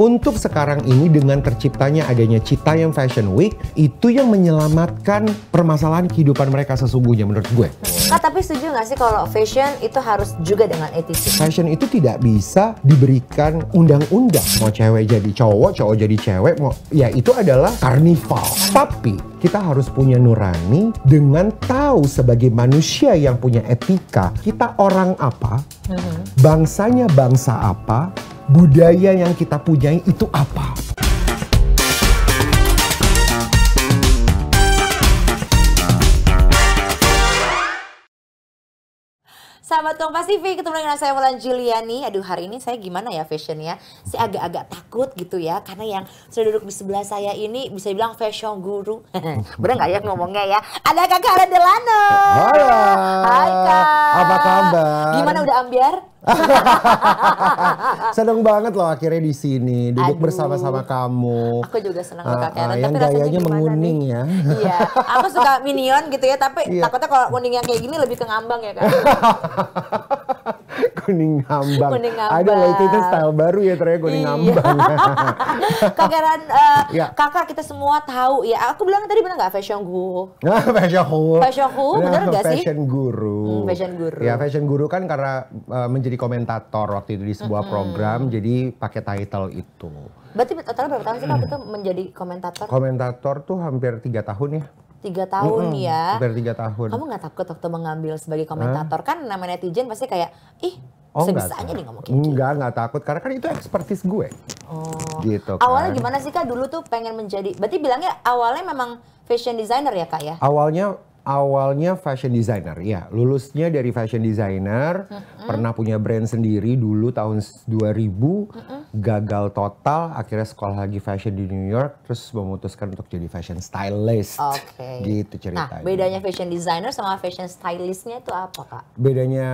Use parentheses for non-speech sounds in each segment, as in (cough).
Untuk sekarang ini dengan terciptanya adanya cita yang Fashion Week, itu yang menyelamatkan permasalahan kehidupan mereka sesungguhnya menurut gue. Kak, tapi setuju nggak sih kalau fashion itu harus juga dengan etis? Fashion itu tidak bisa diberikan undang-undang. Mau cewek jadi cowok, cowok jadi cewek, mau ya itu adalah karnival. Tapi kita harus punya nurani dengan tahu sebagai manusia yang punya etika, kita orang apa, mm-hmm. bangsanya bangsa apa, budaya yang kita punyai itu apa. Sahabat Kompas TV, ketemu dengan saya Mulan Juliani. Aduh, hari ini saya gimana ya fashionnya? Saya agak-agak takut gitu ya, karena yang sudah duduk di sebelah saya ini bisa dibilang fashion guru. (laughs) Bener nggak ya ngomongnya ya? Ada Kakak Delano. Halo. Hai Kak. Apa kabar? Gimana udah ambiar? (laughs) seneng banget loh akhirnya di sini duduk Aduh. bersama-sama kamu. Aku juga seneng uh, ah, kakak ah, Yang tapi gayanya menguning nih? ya. (laughs) iya, aku suka minion gitu ya, tapi iya. takutnya kalau yang kayak gini lebih ke ngambang ya kan. (laughs) kuning ngambang. Kuning ngambang. Ada loh itu, itu style baru ya ternyata kuning iya. ngambang. kakak uh, ya. kakak kita semua tahu ya. Aku bilang tadi benar nggak fashion guru? fashion guru. Fashion guru, benar nggak sih? Fashion guru. Hmm, fashion guru. Ya fashion guru kan karena uh, menjadi jadi komentator waktu itu di sebuah mm -hmm. program jadi pakai title itu. Berarti total berapa tahun sih kamu itu menjadi komentator? Komentator tuh hampir tiga tahun ya. Tiga tahun mm -hmm. ya. Hampir tiga tahun. Kamu nggak takut waktu mengambil sebagai komentator huh? kan namanya netizen pasti kayak ih Oh, Sebisanya dia ngomong kayak Enggak, gitu. enggak takut. Karena kan itu ekspertis gue. Oh. Gitu kan. Awalnya gimana sih Kak dulu tuh pengen menjadi, berarti bilangnya awalnya memang fashion designer ya Kak ya? Awalnya awalnya fashion designer ya lulusnya dari fashion designer mm-hmm. pernah punya brand sendiri dulu tahun 2000 mm-hmm. gagal total akhirnya sekolah lagi fashion di New York terus memutuskan untuk jadi fashion stylist okay. gitu ceritanya nah bedanya fashion designer sama fashion stylistnya itu apa kak bedanya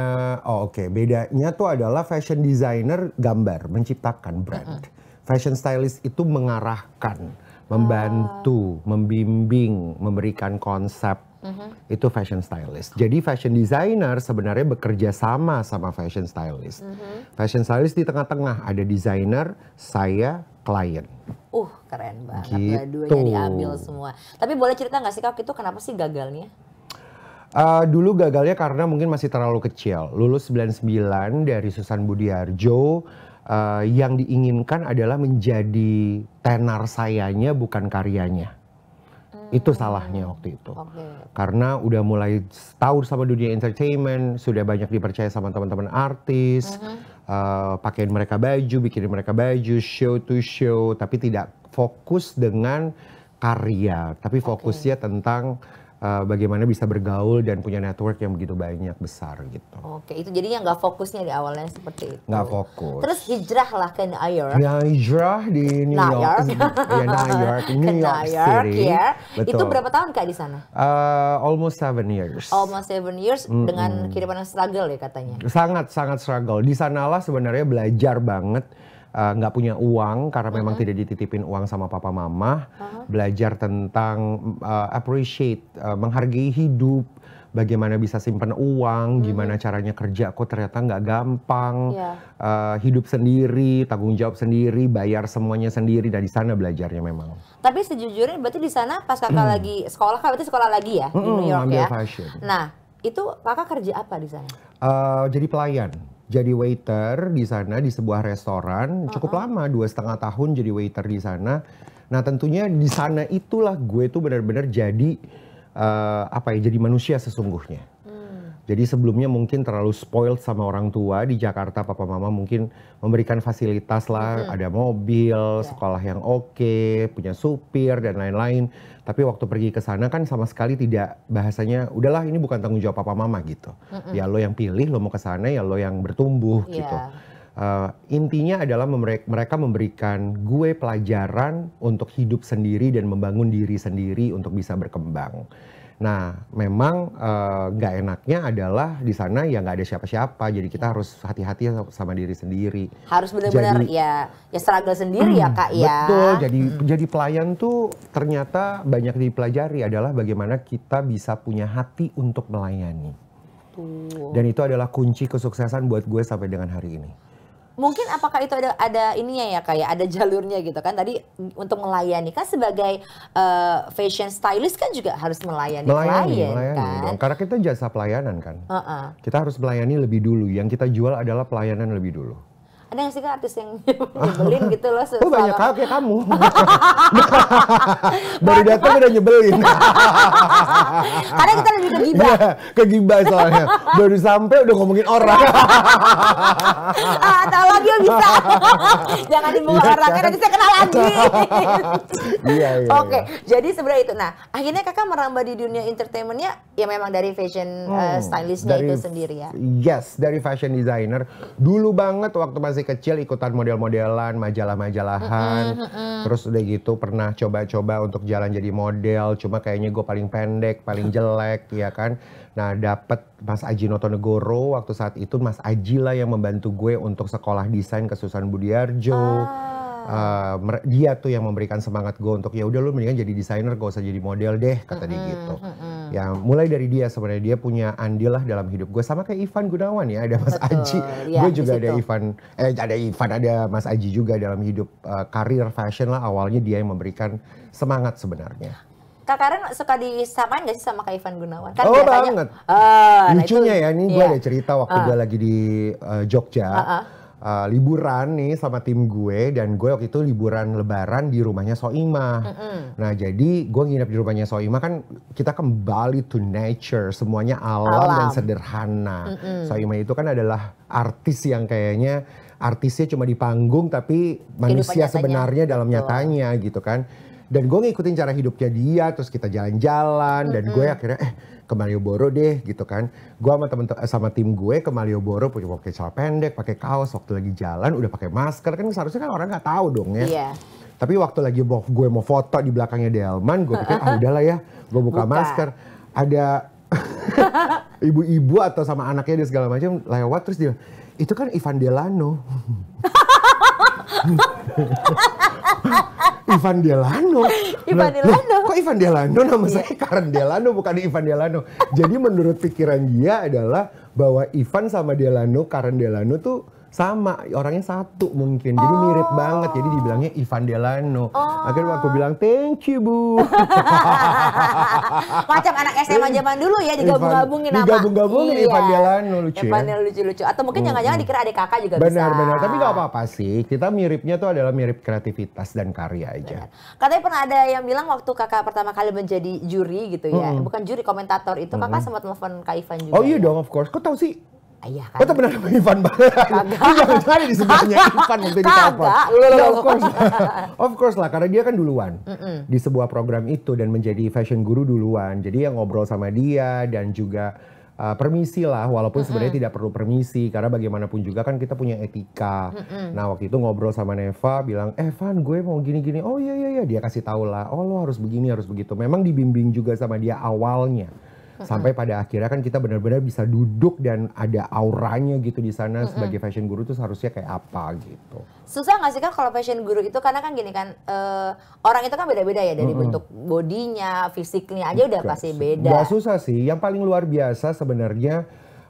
oh oke okay. bedanya tuh adalah fashion designer gambar menciptakan brand mm-hmm. fashion stylist itu mengarahkan membantu, ah. membimbing, memberikan konsep mm Itu fashion stylist. Jadi fashion designer sebenarnya bekerja sama sama fashion stylist. Mm-hmm. Fashion stylist di tengah-tengah ada designer, saya klien. Uh keren banget. Gitu. Dua-duanya diambil semua. Tapi boleh cerita nggak sih kak itu kenapa sih gagalnya? Uh, dulu gagalnya karena mungkin masih terlalu kecil. Lulus 99 dari Susan Budiarjo uh, eh, yang diinginkan adalah menjadi tenar sayanya bukan karyanya. Itu salahnya waktu itu. Okay. Karena udah mulai tahu sama dunia entertainment, sudah banyak dipercaya sama teman-teman artis, uh-huh. Mhm. uh, eh, pakaiin mereka baju, bikin mereka baju, show to show, tapi tidak fokus dengan karya, tapi fokusnya okay. tentang uh, bagaimana bisa bergaul dan punya network yang begitu banyak besar gitu. Oke, itu jadi yang nggak fokusnya di awalnya seperti itu. Nggak fokus. Terus hijrah lah ke New York. Ya hijrah di New York. York. (laughs) ya, New York, (laughs) New York, York Ya. Betul. Itu berapa tahun kak di sana? Uh, almost seven years. Almost seven years mm -hmm. dengan kehidupan yang struggle ya katanya. Sangat sangat struggle. Di sanalah sebenarnya belajar banget Eh, nggak uh, punya uang karena memang uh -huh. tidak dititipin uang sama papa mama, uh -huh. belajar tentang uh, appreciate, uh, menghargai hidup, bagaimana bisa simpan uang, hmm. gimana caranya kerja kok ternyata nggak gampang, yeah. Iya. uh, hidup sendiri, tanggung jawab sendiri, bayar semuanya sendiri dari sana belajarnya memang. Tapi sejujurnya berarti di sana pas kakak mm. lagi sekolah, kakak berarti sekolah lagi ya di New York ya. Fashion. Nah itu kakak kerja apa di sana? Uh, jadi pelayan jadi waiter di sana di sebuah restoran cukup uh-huh. lama dua setengah tahun jadi waiter di sana. Nah tentunya di sana itulah gue tuh benar-benar jadi uh, apa ya jadi manusia sesungguhnya. Jadi sebelumnya mungkin terlalu spoiled sama orang tua di Jakarta papa mama mungkin memberikan fasilitas lah, hmm. ada mobil, yeah. sekolah yang oke, okay, punya supir dan lain-lain. Tapi waktu pergi ke sana kan sama sekali tidak bahasanya udahlah ini bukan tanggung jawab papa mama gitu. Mm -mm. Ya lo yang pilih lo mau ke sana ya lo yang bertumbuh yeah. gitu. Uh, intinya adalah mereka memberikan gue pelajaran untuk hidup sendiri dan membangun diri sendiri untuk bisa berkembang. Nah, memang eh, nggak uh, enaknya adalah di sana ya nggak ada siapa-siapa, jadi kita iya. harus hati-hati sama diri sendiri. Harus benar-benar ya ya struggle sendiri ya, mm, ya kak ya. Betul. Jadi mm. jadi pelayan tuh ternyata banyak dipelajari adalah bagaimana kita bisa punya hati untuk melayani. Tuh. Dan itu adalah kunci kesuksesan buat gue sampai dengan hari ini mungkin apakah itu ada ada ininya ya kayak ya? ada jalurnya gitu kan tadi untuk melayani kan sebagai uh, fashion stylist kan juga harus melayani, melayani klien melayani, kan dong. karena kita jasa pelayanan kan uh -uh. kita harus melayani lebih dulu yang kita jual adalah pelayanan lebih dulu ada yang sih kak artis yang (laughs) nyebelin gitu loh (laughs) oh banyak kak kayak kamu (laughs) baru datang udah nyebelin karena kita lebih kegibah ya, kegibah soalnya baru sampai udah ngomongin orang Atau ah, tahu lagi bisa jangan dibawa ya, orangnya kan? nanti saya kenal lagi iya, iya, oke okay. iya. jadi sebenarnya itu nah akhirnya kakak merambah di dunia entertainmentnya ya memang dari fashion eh, hmm, uh, stylistnya dari, itu sendiri ya yes dari fashion designer dulu banget waktu masih masih kecil ikutan model-modelan, majalah-majalahan. Mm Terus udah gitu pernah coba-coba untuk jalan jadi model, cuma kayaknya gue paling pendek, paling jelek, ya kan. Nah, dapet Mas Aji Notonegoro waktu saat itu Mas Aji lah yang membantu gue untuk sekolah desain ke Susan Budiarjo. Ah uh, dia tuh yang memberikan semangat gue untuk ya udah lu mendingan jadi desainer gak usah jadi model deh kata mm -hmm. dia gitu. Mm -hmm. Ya mulai dari dia sebenarnya dia punya andil lah dalam hidup gue sama kayak Ivan Gunawan ya ada Mas Betul. Aji, ya, gue juga ada Ivan, eh ada Ivan ada Mas Aji juga dalam hidup uh, karir fashion lah awalnya dia yang memberikan semangat sebenarnya. Kak Karen suka disamain gak sih sama Kak Ivan Gunawan? Kan oh biasanya, banget. Uh, Lucunya itu, ya, ini iya. gue ada cerita waktu uh. gue lagi di uh, Jogja. Uh -uh uh, liburan nih sama tim gue dan gue waktu itu liburan lebaran di rumahnya Soima. Mm -hmm. Nah jadi gue nginep di rumahnya Soima kan kita kembali to nature semuanya alam, alam. dan sederhana. Mm -hmm. Soima itu kan adalah artis yang kayaknya artisnya cuma di panggung tapi manusia sebenarnya dalam nyatanya gitu kan dan gue ngikutin cara hidupnya dia terus kita jalan-jalan dan gue akhirnya eh ke Malioboro deh gitu kan gue sama temen eh, sama tim gue ke Malioboro punya pakai celana pendek pakai kaos waktu lagi jalan udah pakai masker kan seharusnya kan orang nggak tahu dong ya yeah. tapi waktu lagi gue mau foto di belakangnya Delman gue pikir ah udahlah ya gue buka, buka. masker ada (laughs) (laughs) ibu-ibu atau sama anaknya dan segala macam lewat terus dia itu kan Ivan Delano. (laughs) Ivan Delano. Ivan Delano. kok Ivan Delano nama yeah. saya Karen Delano bukan Ivan Delano. Jadi menurut pikiran dia adalah bahwa Ivan sama Delano, Karen Delano tuh sama orangnya satu mungkin jadi oh. mirip banget jadi dibilangnya Ivan Delano oh. akhirnya aku bilang thank you bu (laughs) macam anak SMA iya. zaman dulu ya digabung-gabungin nama digabung-gabungin iya. Ivan Delano lucu Ivan ya. Delano lucu-lucu atau mungkin jangan-jangan dikira adik kakak juga benar, bisa benar-benar tapi gak apa-apa sih kita miripnya tuh adalah mirip kreativitas dan karya aja benar. katanya pernah ada yang bilang waktu kakak pertama kali menjadi juri gitu ya -hmm. bukan juri komentator itu kakak mm -hmm. sempat telepon Kak Ivan juga oh iya ya? dong of course kok tau sih Iya kan. Oh, benar sama Ivan banget. Jangan-jangan di sebelahnya Ivan waktu di kapal. Nah, of course. of course lah, karena dia kan duluan. Mm -mm. Di sebuah program itu dan menjadi fashion guru duluan. Jadi yang ngobrol sama dia dan juga uh, permisi lah walaupun mm -hmm. sebenarnya tidak perlu permisi karena bagaimanapun juga kan kita punya etika. Mm -hmm. Nah, waktu itu ngobrol sama Neva bilang, Evan eh, gue mau gini-gini." Oh iya iya iya, dia kasih tau lah. "Oh, lo harus begini, harus begitu." Memang dibimbing juga sama dia awalnya sampai pada akhirnya kan kita benar-benar bisa duduk dan ada auranya gitu di sana sebagai fashion guru itu seharusnya kayak apa gitu susah nggak sih kan kalau fashion guru itu karena kan gini kan uh, orang itu kan beda-beda ya dari mm-hmm. bentuk bodinya fisiknya aja udah pasti beda nggak susah sih yang paling luar biasa sebenarnya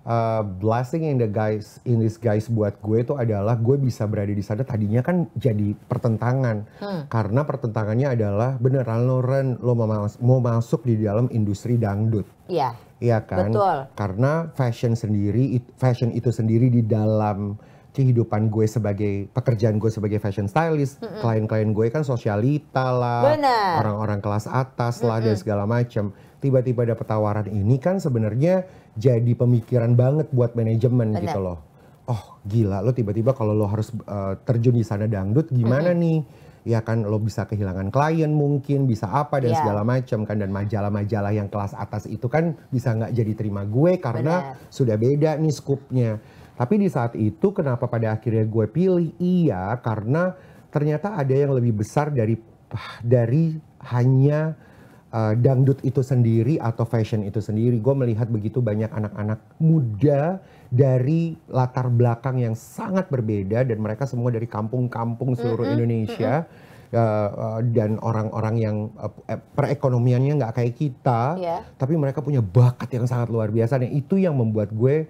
uh, eh, blessing yang the guys in this guys buat gue itu adalah gue bisa berada di sana tadinya kan jadi pertentangan hmm. karena pertentangannya adalah beneran Loren lo mau, mas mau masuk di dalam industri dangdut iya iya kan betul karena fashion sendiri fashion itu sendiri di dalam kehidupan gue sebagai pekerjaan gue sebagai fashion stylist, mm klien-klien gue kan sosialita lah, orang-orang kelas atas mm lah dan hmm, hmm. segala macam. Tiba-tiba ada petawaran ini kan sebenarnya jadi pemikiran banget buat manajemen Bener. gitu loh. Oh gila lo tiba-tiba kalau lo harus uh, terjun di sana dangdut gimana -hmm. nih? Ya kan lo bisa kehilangan klien mungkin bisa apa dan yeah. segala macam kan dan majalah-majalah yang kelas atas itu kan bisa nggak jadi terima gue karena Bener. sudah beda nih skupnya. Tapi di saat itu kenapa pada akhirnya gue pilih iya karena ternyata ada yang lebih besar dari ah, dari hanya uh, dangdut itu sendiri atau fashion itu sendiri. Gue melihat begitu banyak anak-anak muda dari latar belakang yang sangat berbeda dan mereka semua dari kampung-kampung seluruh mm -hmm. Indonesia. Mm -hmm. Uh, uh, dan orang-orang yang uh, perekonomiannya nggak kayak kita, yeah. tapi mereka punya bakat yang sangat luar biasa. Dan nah, itu yang membuat gue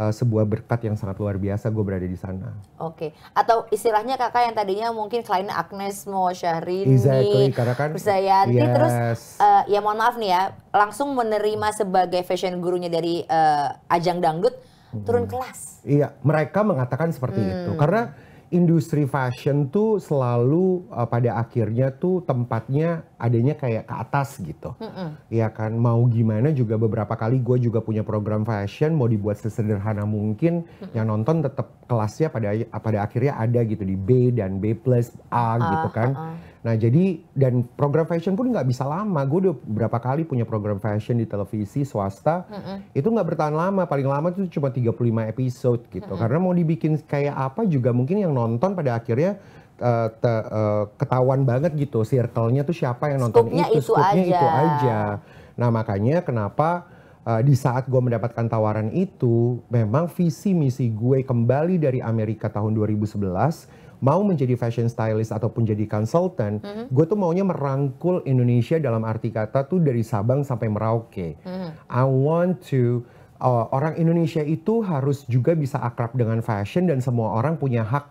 uh, sebuah berkat yang sangat luar biasa gue berada di sana. Oke, okay. atau istilahnya kakak yang tadinya mungkin klien Agnes mau Syahrini, exactly. karena kan Zayanti, yes. terus uh, ya mohon maaf nih ya, langsung menerima sebagai fashion gurunya dari uh, ajang dangdut hmm. turun kelas. Iya, mereka mengatakan seperti hmm. itu karena industri fashion tuh selalu uh, pada akhirnya tuh tempatnya adanya kayak ke atas gitu. Mm hmm Ya kan mau gimana juga beberapa kali gue juga punya program fashion mau dibuat sesederhana mungkin mm hmm yang nonton tetap kelasnya pada pada akhirnya ada gitu di B dan B plus A uh, gitu ah, kan. Uh, uh. Nah jadi dan program fashion pun nggak bisa lama. Gue udah berapa kali punya program fashion di televisi swasta. Mm -hmm. Itu nggak bertahan lama. Paling lama itu cuma 35 episode gitu. Mm -hmm. Karena mau dibikin kayak apa juga mungkin yang nonton pada akhirnya uh, te, uh, ketahuan banget gitu. Circle-nya tuh siapa yang nonton itu. Itu aja. itu aja. Nah makanya kenapa uh, di saat gue mendapatkan tawaran itu memang visi misi gue kembali dari Amerika tahun 2011 mau menjadi fashion stylist ataupun jadi konsultan, mm -hmm. gue tuh maunya merangkul Indonesia dalam arti kata tuh dari Sabang sampai Merauke. Mm -hmm. I want to uh, orang Indonesia itu harus juga bisa akrab dengan fashion dan semua orang punya hak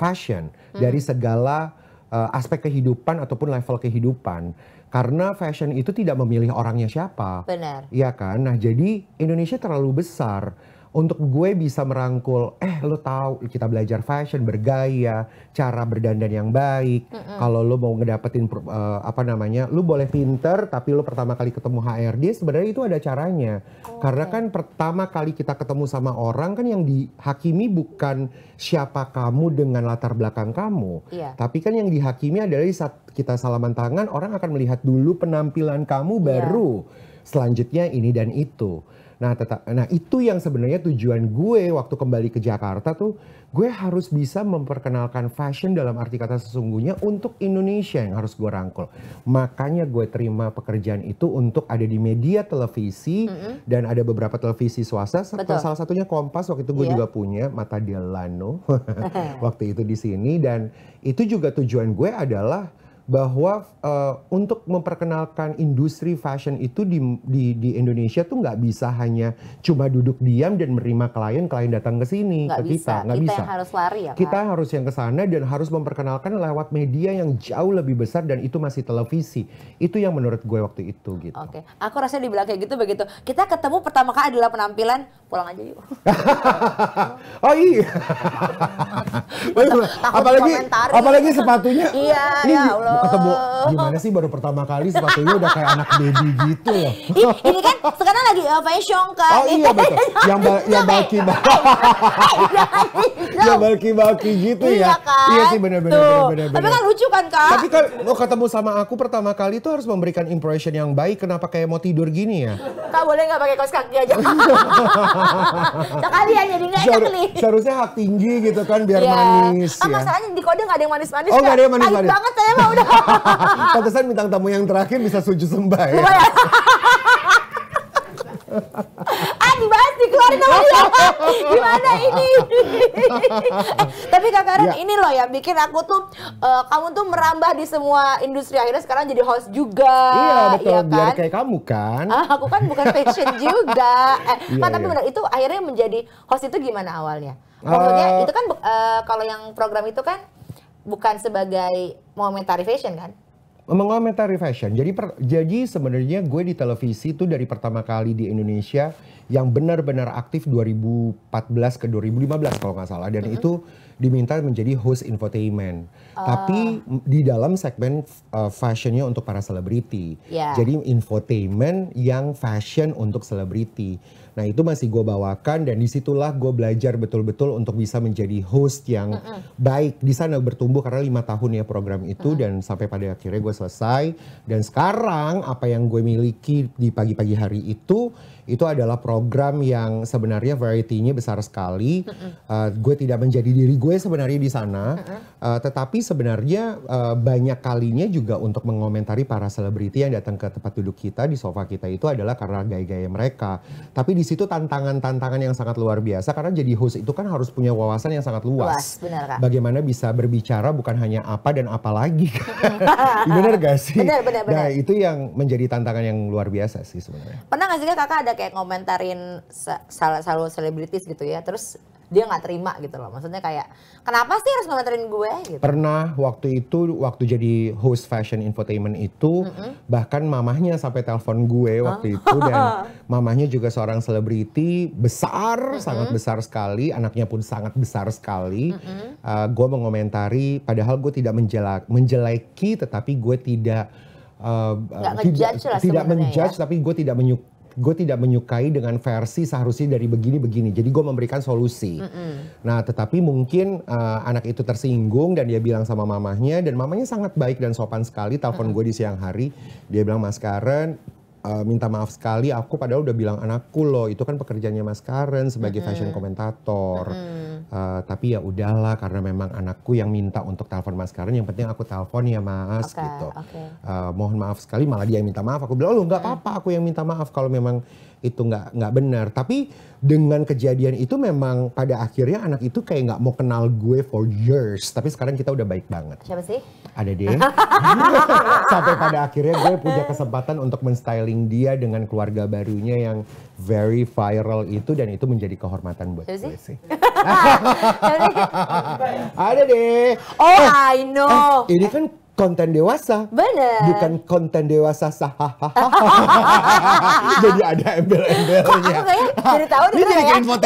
fashion mm -hmm. dari segala uh, aspek kehidupan ataupun level kehidupan karena fashion itu tidak memilih orangnya siapa. Benar. Iya kan? Nah, jadi Indonesia terlalu besar untuk gue bisa merangkul eh lo tahu kita belajar fashion bergaya cara berdandan yang baik mm -hmm. kalau lo mau ngedapetin uh, apa namanya lo boleh pinter tapi lo pertama kali ketemu HRD sebenarnya itu ada caranya oh, karena kan pertama kali kita ketemu sama orang kan yang dihakimi bukan siapa kamu dengan latar belakang kamu yeah. tapi kan yang dihakimi adalah saat kita salaman tangan orang akan melihat dulu penampilan kamu iya. baru yeah. selanjutnya ini dan itu Nah, tetap, nah itu yang sebenarnya tujuan gue waktu kembali ke Jakarta tuh, gue harus bisa memperkenalkan fashion dalam arti kata sesungguhnya untuk Indonesia yang harus gue rangkul. Makanya gue terima pekerjaan itu untuk ada di media televisi mm -hmm. dan ada beberapa televisi swasta. Betul. Salah satunya Kompas waktu itu gue yeah. juga punya Mata Delano (laughs) waktu itu di sini dan itu juga tujuan gue adalah bahwa uh, untuk memperkenalkan industri fashion itu di di, di Indonesia tuh nggak bisa hanya cuma duduk diam dan menerima klien klien datang ke sini ke bisa. kita nggak bisa kita yang harus lari ya kita kan? harus yang ke sana dan harus memperkenalkan lewat media yang jauh lebih besar dan itu masih televisi itu yang menurut gue waktu itu gitu oke okay. aku rasa dibilang kayak gitu begitu kita ketemu pertama kali adalah penampilan pulang aja yuk (laughs) oh iya apalagi apalagi sepatunya iya ya Allah ketemu oh. gimana sih baru pertama kali sepatunya udah kayak anak baby gitu loh. ini kan sekarang lagi eh, apa ya kan. Oh iya betul. (laughs) Yang ba yang baki baki. (laughs) yang baki baki gitu ya. Iya, kan? iya sih benar-benar benar-benar. Tapi kan lucu kan kak. Tapi kan lo ketemu sama aku pertama kali tuh harus memberikan impression yang baik. Kenapa kayak mau tidur gini ya? Kak boleh nggak pakai kaos kaki aja? (laughs) Sekalian jadi nggak enak nih. Seharusnya hak tinggi gitu kan biar iya. manis. Ah, masalahnya di kode nggak ada yang manis-manis. Oh nggak kan? ada yang manis-manis. Manis banget saya mah udah (laughs) Pantesan bintang tamu yang terakhir bisa sujud sembah ya. ah dibahas dikeluarin sama dia gimana ini eh, tapi kak Karen ya. ini loh ya bikin aku tuh uh, kamu tuh merambah di semua industri akhirnya sekarang jadi host juga iya ya betul ya kan? biar kayak kamu kan ah, aku kan bukan fashion (laughs) juga eh, iya, kan, tapi ya. benar itu akhirnya menjadi host itu gimana awalnya eh, maksudnya uh, itu kan uh, kalau yang program itu kan bukan sebagai momentary fashion kan? Mengomentari fashion. Jadi per, jadi sebenarnya gue di televisi itu dari pertama kali di Indonesia yang benar-benar aktif 2014 ke 2015 kalau nggak salah dan mm -hmm. itu diminta menjadi host infotainment. Uh. Tapi di dalam segmen uh, fashionnya untuk para selebriti. Yeah. Jadi infotainment yang fashion untuk selebriti Nah itu masih gue bawakan dan disitulah gue belajar betul-betul untuk bisa menjadi host yang uh-uh. baik di sana bertumbuh karena lima tahun ya program itu uh -huh. dan sampai pada akhirnya gue selesai dan sekarang apa yang gue miliki di pagi-pagi hari itu itu adalah program yang sebenarnya variety-nya besar sekali. uh, gue tidak menjadi diri gue sebenarnya di sana, uh, tetapi sebenarnya uh, banyak kalinya juga untuk mengomentari para selebriti yang datang ke tempat duduk kita di sofa kita itu adalah karena gaya-gaya mereka. Tapi di situ tantangan-tantangan yang sangat luar biasa karena jadi host itu kan harus punya wawasan yang sangat luas. luas benar, Kak. Bagaimana bisa berbicara bukan hanya apa dan apa lagi. (laughs) bener gak sih? Benar, bener, bener. Nah itu yang menjadi tantangan yang luar biasa sih sebenarnya. Pernah gak sih Kakak ada kayak ngomentarin salah salah selebritis gitu ya terus dia nggak terima gitu loh maksudnya kayak kenapa sih harus ngomentarin gue gitu pernah waktu itu waktu jadi host fashion infotainment itu mm-hmm. bahkan mamahnya sampai telepon gue waktu oh. itu dan (laughs) mamahnya juga seorang selebriti besar mm-hmm. sangat besar sekali anaknya pun sangat besar sekali mm-hmm. uh, gue mengomentari padahal gue tidak menjelak menjelaiki, tetapi gue tidak uh, uh, tidak, tidak ya. menjudge ya? tapi gue tidak menyuk gue tidak menyukai dengan versi seharusnya dari begini-begini. Jadi gue memberikan solusi. Mm -hmm. Nah, tetapi mungkin uh, anak itu tersinggung dan dia bilang sama mamahnya dan mamanya sangat baik dan sopan sekali. Telepon mm -hmm. gue di siang hari, dia bilang Mas Karen, uh, minta maaf sekali aku padahal udah bilang anakku loh itu kan pekerjaannya Mas Karen sebagai mm -hmm. fashion komentator mm -hmm. uh, tapi ya udahlah karena memang anakku yang minta untuk telepon Mas Karen yang penting aku telepon ya Mas okay, gitu okay. Uh, eh, mohon maaf sekali malah dia yang minta maaf aku bilang loh nggak apa-apa aku yang minta maaf kalau memang itu nggak nggak benar. Tapi dengan kejadian itu memang pada akhirnya anak itu kayak nggak mau kenal gue for years. Tapi sekarang kita udah baik banget. Siapa sih? Ada deh. (laughs) Sampai pada akhirnya gue punya kesempatan untuk menstyling dia dengan keluarga barunya yang very viral itu dan itu menjadi kehormatan buat Siapa gue sih. (laughs) Ada deh. Oh, eh, I know. Eh, ini kan konten dewasa. Bener. Bukan konten dewasa hahaha. (laughs) jadi ada embel-embelnya. Kok aku jadi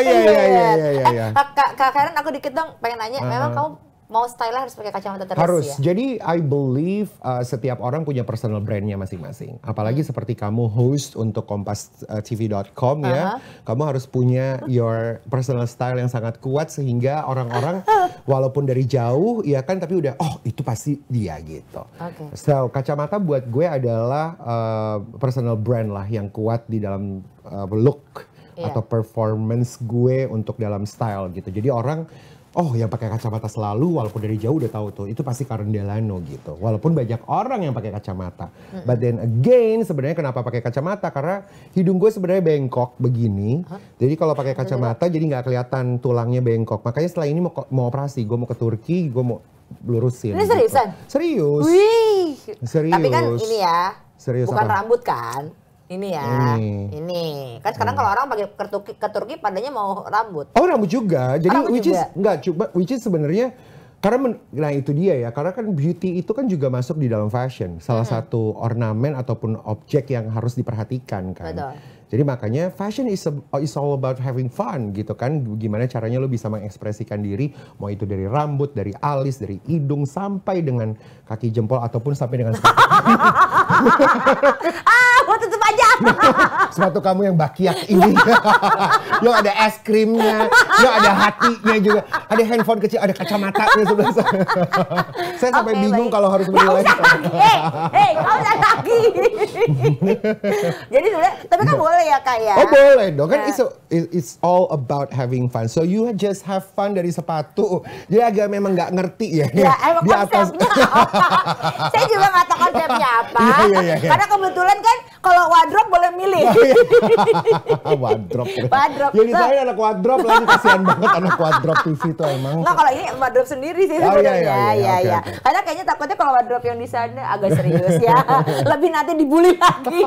iya iya iya iya. iya. iya. Eh, Kak aku dikit dong pengen nanya, memang kamu mau style harus pakai kacamata terus harus. ya? Jadi I believe uh, setiap orang punya personal brandnya masing-masing. Apalagi hmm. seperti kamu host untuk kompas uh -huh. ya, kamu harus punya (laughs) your personal style yang sangat kuat sehingga orang-orang (laughs) walaupun dari jauh ya kan tapi udah oh itu pasti dia gitu. Okay. So kacamata buat gue adalah uh, personal brand lah yang kuat di dalam uh, look iya. atau performance gue untuk dalam style gitu. Jadi orang oh yang pakai kacamata selalu walaupun dari jauh udah tahu tuh itu pasti Karen Delano gitu walaupun banyak orang yang pakai kacamata hmm. but then again sebenarnya kenapa pakai kacamata karena hidung gue sebenarnya bengkok begini huh? jadi kalau pakai kacamata jadi nggak kelihatan tulangnya bengkok makanya setelah ini mau mau operasi gue mau ke Turki gue mau lurusin ini seriusan gitu. serius Wih. serius tapi kan ini ya serius bukan apa? rambut kan ini ya, hmm. ini kan sekarang hmm. kalau orang pakai ke Turki, ke Turki padanya mau rambut. Oh rambut juga, jadi rambut which juga. is nggak coba which is sebenarnya karena men, nah itu dia ya, karena kan beauty itu kan juga masuk di dalam fashion, salah hmm. satu ornamen ataupun objek yang harus diperhatikan kan. Betul. Jadi makanya fashion is, a, is all about having fun gitu kan. Gimana caranya lo bisa mengekspresikan diri, mau itu dari rambut, dari alis, dari hidung, sampai dengan kaki jempol ataupun sampai dengan sepatu. (laughs) ah, mau tutup aja. (laughs) sepatu kamu yang bakiak ini. (laughs) yang ada es krimnya, yang ada hatinya juga. Ada handphone kecil, ada kacamata. sebelah saya. sampai okay, bingung kalau harus beli Hei, hei, kau usah lagi. Jadi sebenarnya, tapi kan boleh boleh ya kak ya? Oh boleh dong kan yeah. it's, a, it's all about having fun. So you just have fun dari sepatu. Jadi agak memang nggak ngerti ya. Ya emang di atas. konsepnya. (laughs) saya juga nggak tahu konsepnya apa. yeah, yeah, yeah, yeah. Karena kebetulan kan kalau wardrobe boleh milih. Oh, iya. (laughs) wardrobe. wardrobe. Ya ditanya nah. anak wardrobe lagi kasihan banget anak wardrobe TV itu emang. Enggak kalau ini wardrobe sendiri sih oh, iya, sebenarnya. Iya iya iya. Ya, okay, okay. Karena kayaknya takutnya kalau wardrobe yang di sana agak serius ya. (laughs) Lebih nanti dibully lagi.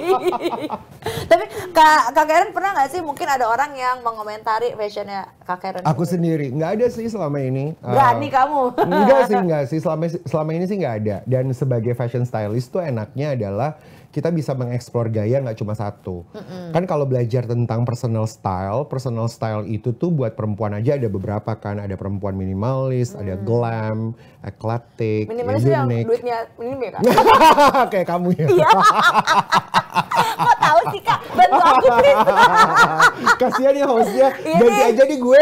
Tapi Kak, Kak Karen pernah nggak sih mungkin ada orang yang mengomentari fashionnya Kak Karen? Aku sendiri nggak ada sih selama ini. Berani uh, kamu? Enggak sih enggak sih selama selama ini sih nggak ada. Dan sebagai fashion stylist tuh enaknya adalah kita bisa mengeksplor gaya nggak cuma satu. Mm-hmm. Kan kalau belajar tentang personal style, personal style itu tuh buat perempuan aja ada beberapa kan, ada perempuan minimalis, mm. ada glam, eclectic, minimalis unique. yang duitnya minim ya kak? (laughs) Kayak kamu ya. Iya. Kok tahu sih kak? Bantu aku please. (laughs) Kasihan ya hostnya, iya ganti aja di gue.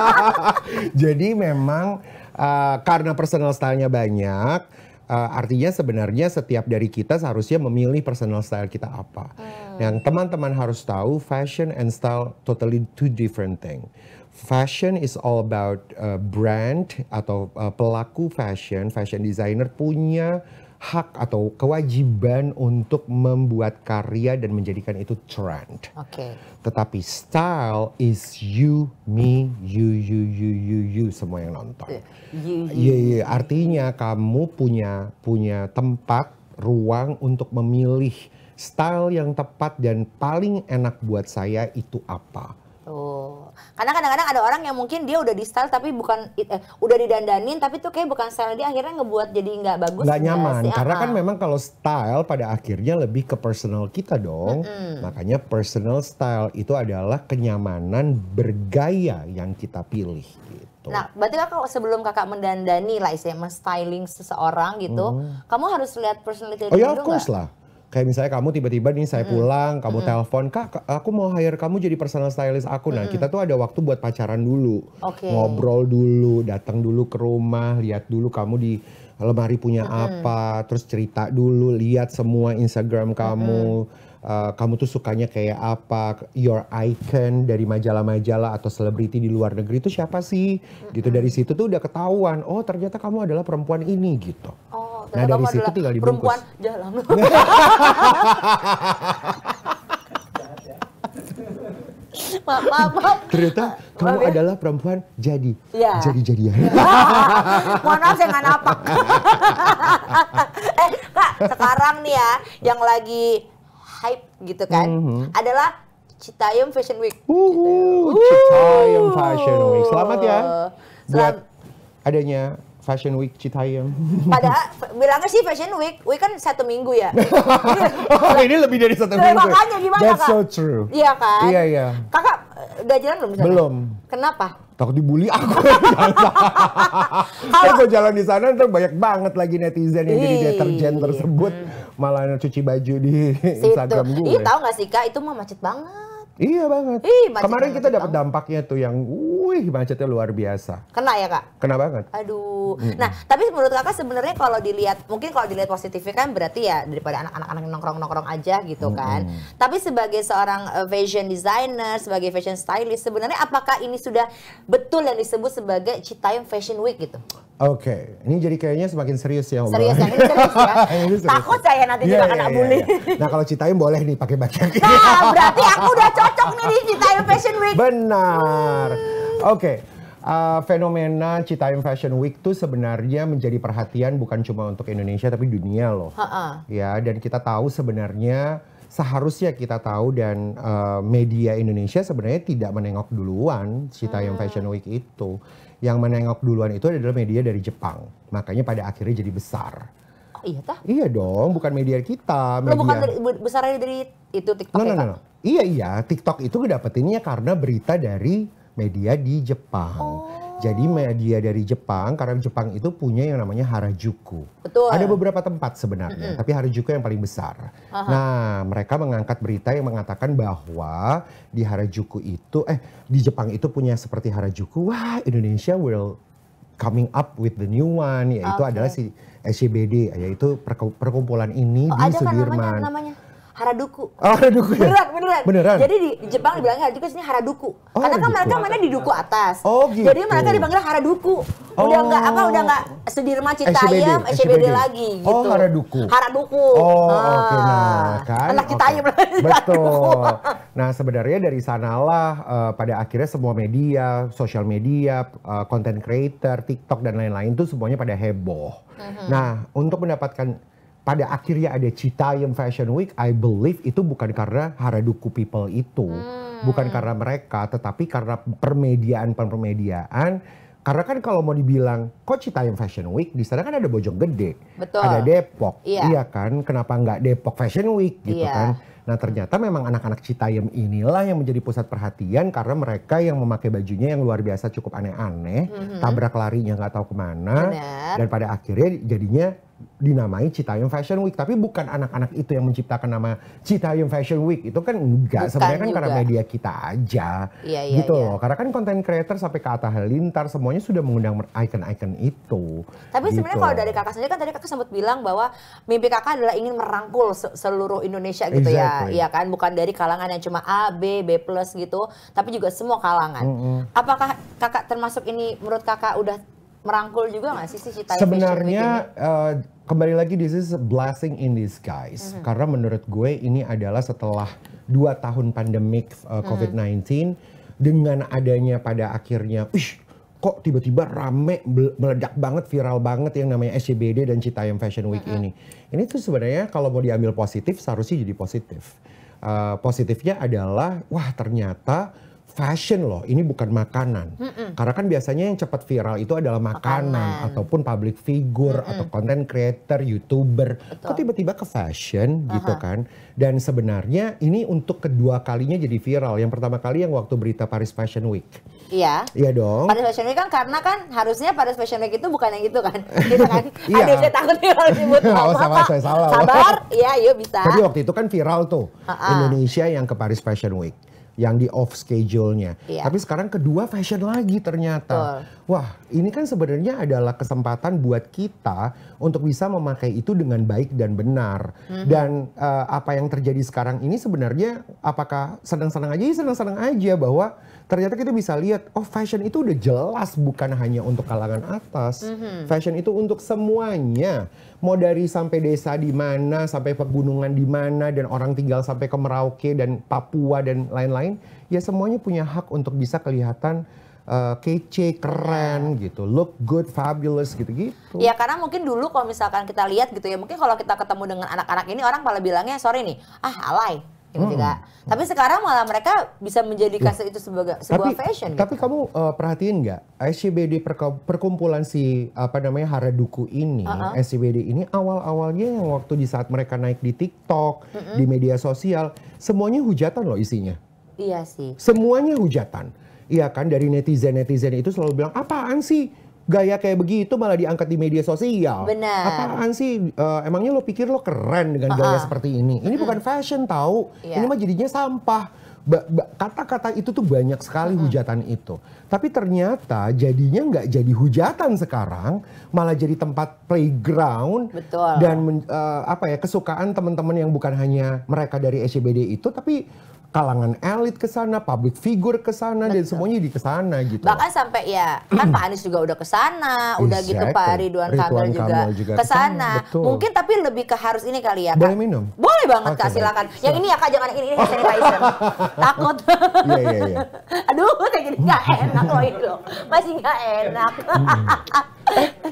(laughs) Jadi memang uh, karena personal stylenya banyak Uh, artinya sebenarnya setiap dari kita seharusnya memilih personal style kita apa. Hmm. Oh. Yang teman-teman harus tahu fashion and style totally two different thing. Fashion is all about uh, brand atau uh, pelaku fashion, fashion designer punya hak atau kewajiban untuk membuat karya dan menjadikan itu trend. Oke. Okay. Tetapi style is you, me, you, you, you, you, you semua yang nonton. Eh, iya, yeah, yeah. artinya kamu punya punya tempat, ruang untuk memilih style yang tepat dan paling enak buat saya itu apa. Oh. Karena kadang-kadang ada orang yang mungkin dia udah di style tapi bukan eh, udah didandanin tapi tuh kayak bukan style dia akhirnya ngebuat jadi nggak bagus. Nggak nyaman. Sih, karena apa. kan ah. memang kalau style pada akhirnya lebih ke personal kita dong. Mm-hmm. Makanya personal style itu adalah kenyamanan bergaya yang kita pilih. Gitu. Nah, berarti kan kalau sebelum kakak mendandani lah istilahnya styling seseorang gitu, mm. kamu harus lihat personality oh, ya, dulu nggak Oh ya, of course gak? lah kayak misalnya kamu tiba-tiba nih saya pulang, mm. kamu mm. telepon, "Kak, aku mau hire kamu jadi personal stylist aku." Nah, mm. kita tuh ada waktu buat pacaran dulu. Okay. Ngobrol dulu, datang dulu ke rumah, lihat dulu kamu di lemari punya mm. apa, terus cerita dulu, lihat semua Instagram kamu. Mm uh, kamu tuh sukanya kayak apa, your icon dari majalah-majalah atau selebriti di luar negeri itu siapa sih? Gitu dari situ tuh udah ketahuan, oh ternyata kamu adalah perempuan ini gitu. Oh, nah dari situ tinggal dibungkus. Perempuan jalan. (laughs) maaf, maaf, Ternyata kamu maaf, ya? adalah perempuan jadi. Ya. Jadi-jadian. (laughs) Mohon maaf saya nggak (laughs) eh, Kak, sekarang nih ya, yang lagi hype gitu kan mm -hmm. adalah Citayam Fashion Week. Gitu. Citayam Fashion Week. Selamat ya Selam buat adanya Fashion Week Citayam. (laughs) Padahal bilangnya sih Fashion Week, week kan satu minggu ya. (laughs) oh, ini lebih dari satu minggu. Ya? Makanya gimana That's kak? so true. Iya kan? Iya iya. Kakak udah eh, jalan belum? Belum. Kenapa? Takut dibully aku. (laughs) Kalau jalan di sana, terbanyak banyak banget lagi netizen yang jadi deterjen tersebut. Hmm malah cuci baju di Situ. Instagram gue. Iya tahu gak sih kak itu mah macet banget. Iya banget. Ih, macet Kemarin kita dapat dampaknya tuh yang, wih macetnya luar biasa. Kena ya kak? Kena banget. Aduh. -hmm. Nah, tapi menurut kakak sebenarnya kalau dilihat, mungkin kalau dilihat positif kan berarti ya daripada anak-anak nongkrong-nongkrong aja gitu kan. Tapi sebagai seorang eh, fashion designer, sebagai fashion stylist, sebenarnya apakah ini sudah betul yang disebut sebagai Citayam Fashion Week gitu? Oke, okay. ini jadi kayaknya semakin serius ya, ya. Serius, ya, ini serius ya. (laughs) serius. Takut saya nanti yeah, juga kena yeah, iya, bully. Yeah. Nah kalau Citayu boleh nih pakai baju. (laughs) Nah berarti aku udah cocok nih di Citayu Fashion Week. Benar. Hmm. Oke. Okay. Uh, eh, fenomena Citayu Fashion Week tuh sebenarnya menjadi perhatian bukan cuma untuk Indonesia tapi dunia loh. Ha -ha. Ya dan kita tahu sebenarnya seharusnya kita tahu dan uh, media Indonesia sebenarnya tidak menengok duluan Citayu hmm. Fashion Week itu yang menengok duluan itu adalah media dari Jepang. Makanya pada akhirnya jadi besar. Oh, iya tah? Iya dong, bukan media kita. Oh, media. Lo bukan dari, besarnya dari itu TikTok no, ya, no, no, no. Iya iya, TikTok itu dapetinnya karena berita dari media di Jepang. Oh. Jadi media dari Jepang karena Jepang itu punya yang namanya Harajuku. Betul. Ada beberapa tempat sebenarnya, mm -hmm. tapi Harajuku yang paling besar. Aha. Nah, mereka mengangkat berita yang mengatakan bahwa di Harajuku itu eh di Jepang itu punya seperti Harajuku, wah Indonesia will coming up with the new one yaitu okay. adalah si SCBD yaitu perkumpulan ini oh, di kan Sudirman. namanya, namanya Haraduku. Oh, Haraduku ya? Beneran, beneran. Beneran? Jadi di, Jepang dibilangnya Haraduku, sini Haraduku. Oh, Karena kan mereka mana di duku atas. Oh gitu. Jadi mereka dipanggil Haraduku. Oh. Udah enggak apa, udah nggak oh. Sudirman Citayam, SCBD. SCBD lagi gitu. Oh Haraduku. Haraduku. Oh ah. oke, okay. nah kan. Anak Citayam okay. Betul. (laughs) Nah sebenarnya dari sanalah uh, pada akhirnya semua media, sosial media, uh, content creator, TikTok dan lain-lain itu semuanya pada heboh. Uh mm-hmm. -huh. Nah untuk mendapatkan pada akhirnya ada Citayam Fashion Week, I believe itu bukan karena Haraduku people itu, hmm. bukan karena mereka, tetapi karena permediaan permediaan. Karena kan kalau mau dibilang, kok Citayam Fashion Week, di sana kan ada Gede, Betul. ada Depok, iya. iya kan? Kenapa nggak Depok Fashion Week gitu iya. kan? Nah ternyata memang anak-anak Citayam inilah yang menjadi pusat perhatian karena mereka yang memakai bajunya yang luar biasa cukup aneh-aneh, mm -hmm. tabrak larinya nggak tahu kemana, Bener. dan pada akhirnya jadinya dinamai Citayam Fashion Week tapi bukan anak-anak itu yang menciptakan nama Citayam Fashion Week itu kan enggak sebenarnya kan juga. karena media kita aja iya, iya, gitu iya. loh karena kan konten creator sampai ke Atta Halilintar semuanya sudah mengundang icon-icon itu tapi gitu. sebenarnya kalau dari kakak sendiri kan tadi kakak sempat bilang bahwa mimpi kakak adalah ingin merangkul seluruh Indonesia gitu ya. exactly. ya iya kan bukan dari kalangan yang cuma A B B plus gitu tapi juga semua kalangan mm -hmm. apakah kakak termasuk ini menurut kakak udah merangkul juga nggak sih si Citai Sebenarnya uh, kembali lagi this is a blessing in disguise mm -hmm. karena menurut gue ini adalah setelah dua tahun pandemik uh, COVID-19 mm -hmm. dengan adanya pada akhirnya ush kok tiba-tiba rame meledak banget viral banget yang namanya SCBD dan Citayam Fashion Week mm -hmm. ini. Ini tuh sebenarnya kalau mau diambil positif seharusnya jadi positif. Uh, positifnya adalah wah ternyata fashion loh, ini bukan makanan. Mm -mm. Karena kan biasanya yang cepat viral itu adalah makanan, makanan. ataupun public figure mm -mm. atau content creator, youtuber. Betul. Kok tiba-tiba ke fashion gitu Aha. gitu kan? Dan sebenarnya ini untuk kedua kalinya jadi viral. Yang pertama kali yang waktu berita Paris Fashion Week. Iya. Iya dong. Paris Fashion Week kan karena kan harusnya Paris Fashion Week itu bukan yang itu kan. (laughs) Gitu kan. iya. Aduh saya takut nih kalau disebut (laughs) oh, sama, saya salah. Sabar. Iya, yuk bisa. Tapi waktu itu kan viral tuh. Uh -uh. Indonesia yang ke Paris Fashion Week yang di off schedule-nya. Yeah. Tapi sekarang kedua fashion lagi ternyata. Betul. Wah, ini kan sebenarnya adalah kesempatan buat kita untuk bisa memakai itu dengan baik dan benar. Mm-hmm. Dan uh, apa yang terjadi sekarang ini sebenarnya apakah senang-senang aja? Ya, senang-senang aja bahwa ternyata kita bisa lihat oh fashion itu udah jelas bukan hanya untuk kalangan atas mm-hmm. fashion itu untuk semuanya mau dari sampai desa di mana sampai pegunungan di mana dan orang tinggal sampai ke Merauke dan Papua dan lain-lain ya semuanya punya hak untuk bisa kelihatan Uh, kece, keren iya. gitu, look good, fabulous gitu-gitu. Ya karena mungkin dulu kalau misalkan kita lihat gitu ya, mungkin kalau kita ketemu dengan anak-anak ini orang malah bilangnya sorry nih, ah alay, tiba-tiba. Hmm. Tapi sekarang malah mereka bisa menjadikan Loh. itu sebagai sebuah tapi, fashion. Tapi gitu. kamu uh, perhatiin nggak SCBD perkumpulan si apa namanya Haraduku ini, uh -huh. SCBD ini awal-awalnya yang waktu di saat mereka naik di TikTok, uh -huh. di media sosial, semuanya hujatan loh isinya. Iya sih. Semuanya hujatan. Iya kan dari netizen-netizen itu selalu bilang apaan sih gaya kayak begitu malah diangkat di media sosial. Benar. Apaan sih? Uh, emangnya lo pikir lo keren dengan gaya uh -huh. seperti ini? Ini uh bukan fashion tahu. Yeah. Ini mah jadinya sampah. Kata-kata itu tuh banyak sekali uh hujatan itu. Tapi ternyata jadinya nggak jadi hujatan sekarang, malah jadi tempat playground Betul. dan uh, apa ya kesukaan teman-teman yang bukan hanya mereka dari SCBD itu, tapi kalangan elit ke sana, public figure ke sana dan semuanya di ke sana gitu. Bahkan sampai ya kan Pak Anies juga udah ke sana, udah gitu Pak Ridwan, Kamil juga, juga ke sana. Mungkin tapi lebih ke harus ini kali ya. Boleh minum? Boleh banget okay, Kak, silakan. Yang ini ya Kak jangan ini ini sanitizer. (laughs) Takut. Iya iya iya. (laughs) Aduh, kayak gini enggak enak loh itu. Masih enggak enak. Hmm.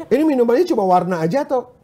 (laughs) eh, ini minumannya cuma warna aja atau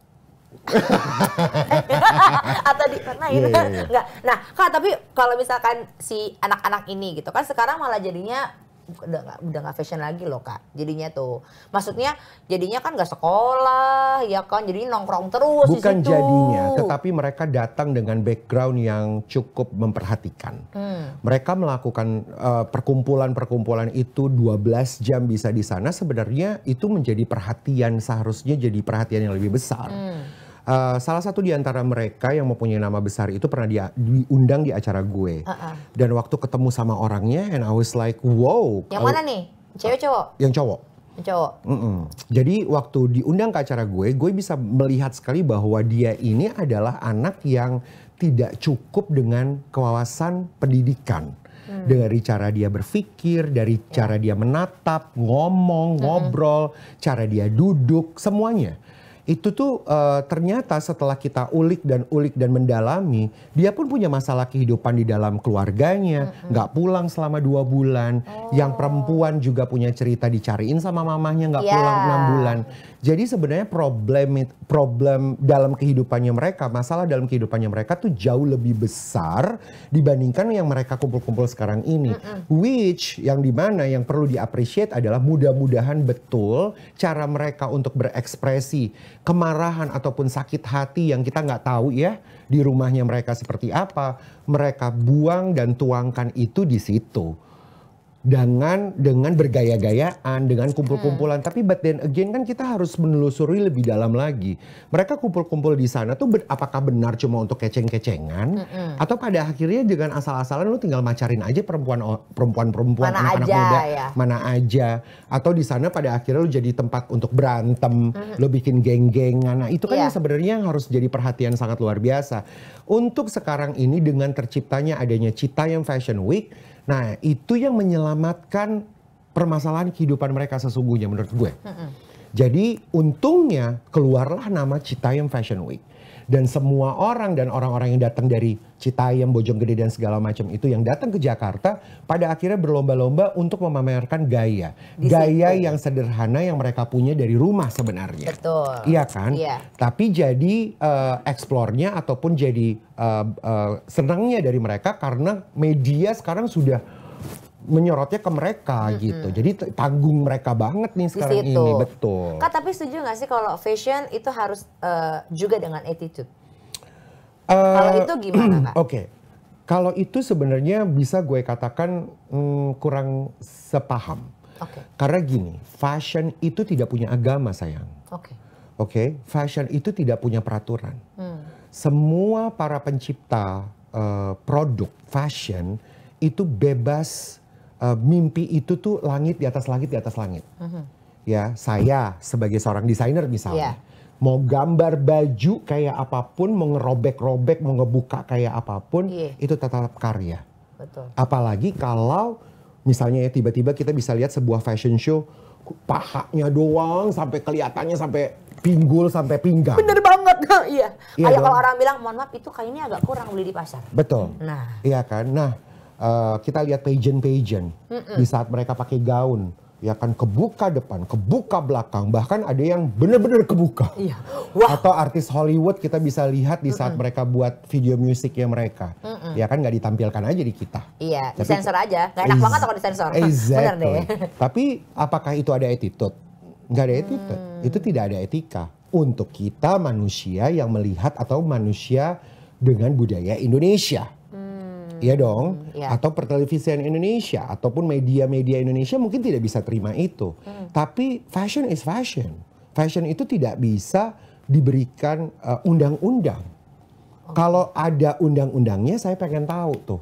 (laughs) atau di mana yeah, yeah, yeah. nah kak tapi kalau misalkan si anak-anak ini gitu kan sekarang malah jadinya udah nggak udah nggak fashion lagi loh kak jadinya tuh maksudnya jadinya kan nggak sekolah ya kan jadi nongkrong terus bukan di jadinya tetapi mereka datang dengan background yang cukup memperhatikan hmm. mereka melakukan uh, perkumpulan-perkumpulan itu 12 jam bisa di sana sebenarnya itu menjadi perhatian seharusnya jadi perhatian yang lebih besar hmm Eh, salah satu di antara mereka yang mempunyai nama besar itu pernah dia diundang di acara gue. Uh -uh. Dan waktu ketemu sama orangnya and I was like, "Wow." Yang mana nih? Cewek cowok? Yang cowok. cowok. Mm -mm. Jadi waktu diundang ke acara gue, gue bisa melihat sekali bahwa dia ini adalah anak yang tidak cukup dengan kewawasan pendidikan. Hmm. Dari cara dia berpikir, dari ya. cara dia menatap, ngomong, hmm. ngobrol, hmm. cara dia duduk, semuanya itu tuh uh, ternyata setelah kita ulik dan ulik dan mendalami, dia pun punya masalah kehidupan di dalam keluarganya, nggak mm -hmm. pulang selama dua bulan. Oh. Yang perempuan juga punya cerita dicariin sama mamahnya nggak yeah. pulang enam bulan. Jadi sebenarnya problem problem dalam kehidupannya mereka, masalah dalam kehidupannya mereka tuh jauh lebih besar dibandingkan yang mereka kumpul-kumpul sekarang ini. Mm -hmm. Which yang dimana yang perlu diapresiasi adalah mudah-mudahan betul cara mereka untuk berekspresi kemarahan ataupun sakit hati yang kita nggak tahu ya di rumahnya mereka seperti apa, mereka buang dan tuangkan itu di situ dengan dengan bergaya-gayaan, dengan hmm. kumpul-kumpulan. Hmm. Tapi but then again kan kita harus menelusuri lebih dalam lagi. Mereka kumpul-kumpul di sana tuh ber, apakah benar cuma untuk keceng-kecengan hmm. atau pada akhirnya dengan asal-asalan lu tinggal macarin aja perempuan perempuan-perempuan anak-anak muda ya. mana aja atau di sana pada akhirnya lu jadi tempat untuk berantem, hmm. lu bikin geng-gengan. Nah, itu kan yeah. sebenarnya yang harus jadi perhatian sangat luar biasa. Untuk sekarang ini dengan terciptanya adanya Cita yang Fashion Week Nah, itu yang menyelamatkan permasalahan kehidupan mereka sesungguhnya menurut gue. Mm -hmm. Jadi untungnya keluarlah nama Citayam Fashion Week dan semua orang dan orang-orang yang datang dari Citayam, Bojonggede dan segala macam itu yang datang ke Jakarta pada akhirnya berlomba-lomba untuk memamerkan gaya. Di gaya situ. yang sederhana yang mereka punya dari rumah sebenarnya. Betul. Iya kan? Iya. Tapi jadi uh, eksplornya ataupun jadi uh, uh, senangnya dari mereka karena media sekarang sudah menyorotnya ke mereka hmm gitu. Jadi tanggung mereka banget nih sekarang ini, betul. Kak tapi setuju nggak sih kalau fashion itu harus uh, juga dengan attitude? Uh, kalau itu gimana kak? Oke, okay. kalau itu sebenarnya bisa gue katakan hmm, kurang sepaham. Okay. Karena gini, fashion itu tidak punya agama sayang. Oke. Okay. Oke, okay? fashion itu tidak punya peraturan. Hmm. Semua para pencipta uh, produk fashion itu bebas uh, mimpi itu tuh langit di atas langit di atas langit. Mm -hmm. Ya, saya sebagai seorang desainer misalnya, yeah. mau gambar baju kayak apapun, mau ngerobek-robek, mau ngebuka kayak apapun, yeah. itu tetap karya. Betul. Apalagi kalau misalnya ya tiba-tiba kita bisa lihat sebuah fashion show pahanya doang sampai kelihatannya sampai pinggul sampai pinggang. Bener banget, (laughs) iya. iya Ayo kalau orang bilang, mohon maaf itu kayaknya agak kurang beli di pasar. Betul. Nah, iya kan. Nah, Eh, kita lihat pageant-pageant mm -mm. di saat mereka pakai gaun ya kan kebuka depan, kebuka belakang, bahkan ada yang benar-benar kebuka. Iya. Wow. Atau artis Hollywood kita bisa lihat di saat mm -mm. mereka buat video musiknya mereka, mm -mm. ya kan nggak ditampilkan aja di kita. Iya, Tapi, disensor aja, nggak enak banget kalau disensor. (laughs) Exactly. Bener deh. Tapi apakah itu ada attitude? Nggak ada attitude. Hmm. Itu tidak ada etika untuk kita manusia yang melihat atau manusia dengan budaya Indonesia ya dong. Ya. Atau pertelevisian Indonesia ataupun media-media Indonesia mungkin tidak bisa terima itu. Hmm. Tapi fashion is fashion. Fashion itu tidak bisa diberikan eh, undang-undang. Uh, Kalau ada undang-undangnya saya pengen tahu tuh.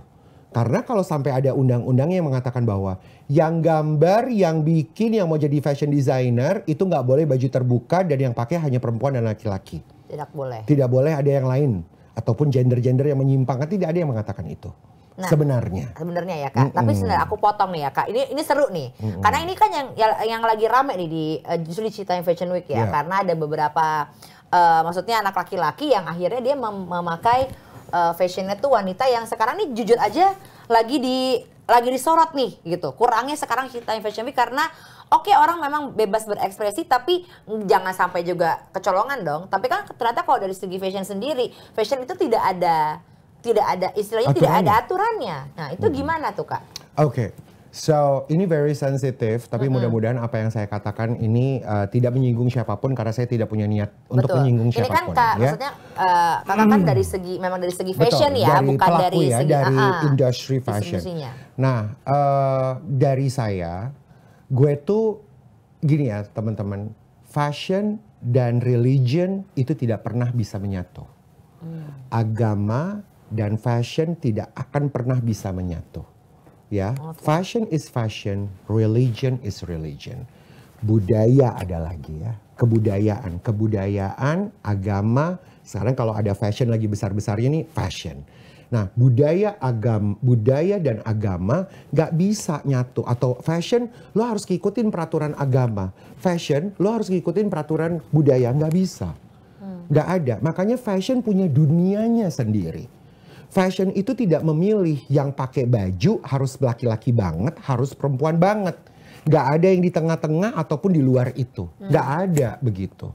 Karena kalau sampai ada undang-undang yang mengatakan bahwa yang gambar, yang bikin, yang mau jadi fashion designer itu nggak boleh baju terbuka dan yang pakai hanya perempuan dan laki-laki. Tidak boleh. Tidak boleh ada yang lain ataupun gender-gender yang menyimpang kan tidak ada yang mengatakan itu. Nah, sebenarnya. Sebenarnya ya kak. Mm -mm. Tapi sebenarnya aku potong nih ya kak. Ini ini seru nih. Mm -mm. Karena ini kan yang yang lagi rame nih di uh, justru Cita Fashion Week ya. Yeah. Karena ada beberapa uh, maksudnya anak laki-laki yang akhirnya dia mem memakai uh, fashionnya tuh wanita yang sekarang ini jujur aja lagi di lagi disorot nih gitu. Kurangnya sekarang Cita Fashion Week karena oke okay, orang memang bebas berekspresi tapi jangan sampai juga kecolongan dong. Tapi kan ternyata kalau dari segi fashion sendiri, fashion itu tidak ada tidak ada istilahnya aturannya. tidak ada aturannya. Nah, itu hmm. gimana tuh, Kak? Oke. Okay. So, ini very sensitive, tapi mm -hmm. mudah-mudahan apa yang saya katakan ini uh, tidak menyinggung siapapun karena saya tidak punya niat Betul. untuk menyinggung siapapun. Ini kan Kak, ya? maksudnya uh, Kakak kan mm. dari segi memang dari segi fashion Betul, ya, dari bukan dari ya, segi dari uh, industri fashion. Nah, uh, dari saya gue tuh gini ya teman-teman, fashion dan religion itu tidak pernah bisa menyatu. Hmm. Agama dan fashion tidak akan pernah bisa menyatu. Ya, okay. fashion is fashion, religion is religion. Budaya ada lagi ya, kebudayaan, kebudayaan, agama. Sekarang kalau ada fashion lagi besar-besarnya nih fashion Nah, budaya agam, budaya dan agama nggak bisa nyatu. Atau fashion, lo harus ngikutin peraturan agama. Fashion, lo harus ngikutin peraturan budaya, nggak bisa. Hmm. Nggak hmm. ada. Makanya fashion punya dunianya sendiri. Fashion itu tidak memilih yang pakai baju harus laki-laki banget, harus perempuan banget. Nggak ada yang di tengah-tengah ataupun di luar itu. Hmm. Nggak hmm. ada begitu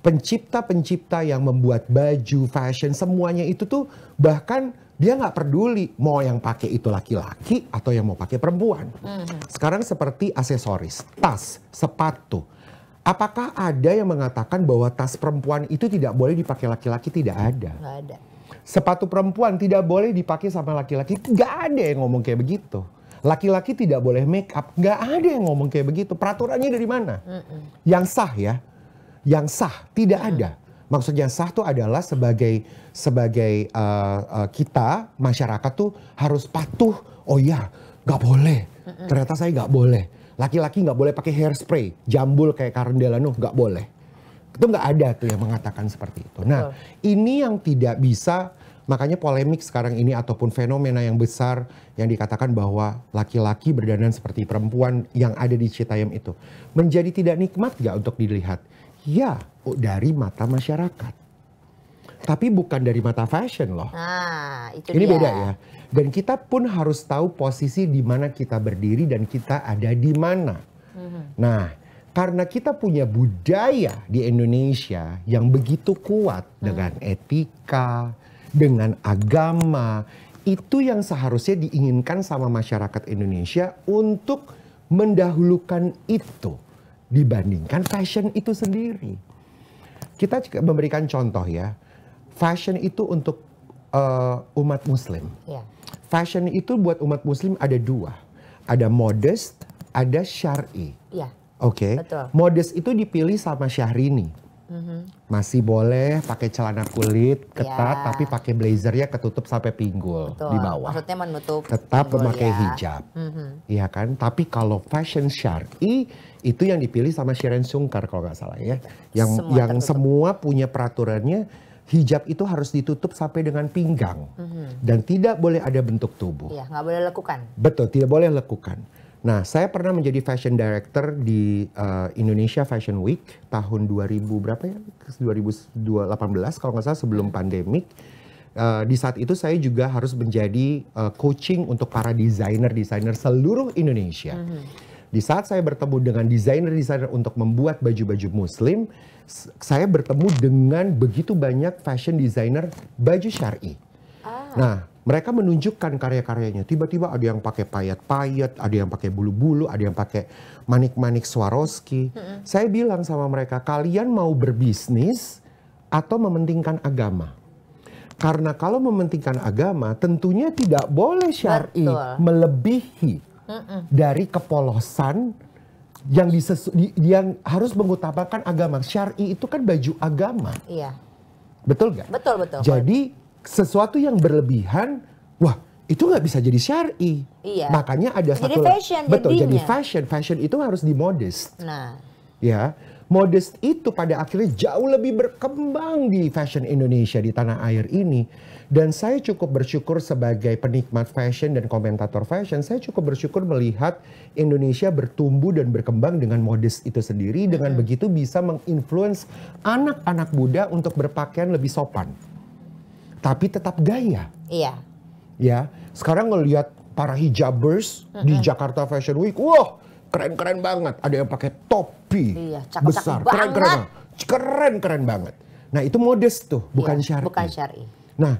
pencipta-pencipta yang membuat baju, fashion, semuanya itu tuh bahkan dia nggak peduli mau yang pakai itu laki-laki atau yang mau pakai perempuan. Mhm. Sekarang seperti aksesoris, tas, sepatu. Apakah ada yang mengatakan bahwa tas perempuan itu tidak boleh dipakai laki-laki? Tidak ada. Gak ada. Sepatu perempuan tidak boleh dipakai sama laki-laki. Gak ada yang ngomong kayak begitu laki-laki tidak boleh make up. Tidak ada yang ngomong kayak begitu. Peraturannya dari mana? Mm -mm. Yang sah ya, yang sah tidak mm. ada. Maksud yang sah tuh adalah sebagai sebagai uh, uh, kita masyarakat tuh harus patuh. Oh iya, nggak boleh. Ternyata saya nggak boleh. Laki-laki nggak boleh pakai hairspray, jambul kayak Karen Delano nggak boleh. Itu nggak ada tuh yang mengatakan seperti itu. Nah, oh. ini yang tidak bisa Makanya polemik sekarang ini ataupun fenomena yang besar yang dikatakan bahwa laki-laki berdandan seperti perempuan yang ada di Citayam itu menjadi tidak nikmat gak untuk dilihat. Ya, oh, dari mata masyarakat. Tapi bukan dari mata fashion loh. Nah, itu Ini dia. beda ya. Dan kita pun harus tahu posisi di mana kita berdiri dan kita ada di mana. Mm-hmm. Nah, karena kita punya budaya di Indonesia yang begitu kuat mm-hmm. dengan etika, dengan agama, itu yang seharusnya diinginkan sama masyarakat Indonesia untuk mendahulukan itu dibandingkan fashion itu sendiri. Kita juga memberikan contoh ya, fashion itu untuk uh, umat Muslim. Yeah. Fashion itu buat umat Muslim ada dua, ada modest, ada syari. Yeah. Oke, okay? modest itu dipilih sama Syahrini. Mm-hmm. Masih boleh pakai celana kulit ketat, yeah. tapi pakai blazer ya ketutup sampai pinggul Betul. di bawah. Maksudnya menutup. Tetap memakai ya. hijab, mm-hmm. ya kan? Tapi kalau fashion syari itu yang dipilih sama Shireen Sungkar kalau nggak salah ya. Yang semua yang tertutup. semua punya peraturannya hijab itu harus ditutup sampai dengan pinggang mm -hmm. dan tidak boleh ada bentuk tubuh. Iya, nggak boleh lekukan. Betul, tidak boleh lekukan. Nah, saya pernah menjadi fashion director di uh, Indonesia Fashion Week tahun 2000 berapa ya? 2018 kalau nggak salah sebelum mhm. pandemik. Uh, di saat itu saya juga harus menjadi uh, coaching untuk para desainer-desainer seluruh Indonesia. Mm -hmm di saat saya bertemu dengan desainer-desainer untuk membuat baju-baju muslim, saya bertemu dengan begitu banyak fashion designer baju syari. Ah. Nah, mereka menunjukkan karya-karyanya. Tiba-tiba ada yang pakai payet-payet, ada yang pakai bulu-bulu, ada yang pakai manik-manik Swarovski. Mm -hmm. Saya bilang sama mereka, kalian mau berbisnis atau mementingkan agama? Karena kalau mementingkan agama, tentunya tidak boleh syari Betul. melebihi dari kepolosan yang disesu, yang harus mengutamakan agama. Syari itu kan baju agama. Iya. Betul gak? Betul betul. Jadi sesuatu yang berlebihan, wah itu nggak bisa jadi syari. Iya. Makanya ada jadi satu fashion, betul jadi fashion. Fashion itu harus dimodest. Nah. Ya. Modest itu pada akhirnya jauh lebih berkembang di fashion Indonesia di tanah air ini dan saya cukup bersyukur sebagai penikmat fashion dan komentator fashion, saya cukup bersyukur melihat Indonesia bertumbuh dan berkembang dengan modis itu sendiri. Dengan begitu bisa menginfluence anak-anak muda untuk berpakaian lebih sopan. Tapi tetap gaya. Iya. Ya, sekarang ngelihat para hijabers mm -hmm. di Jakarta Fashion Week, wah keren-keren banget. Ada yang pakai topi iya, cakep, besar, keren-keren. Keren-keren banget. Nah itu modest tuh, bukan iya, syari. Bukan syari. Nah,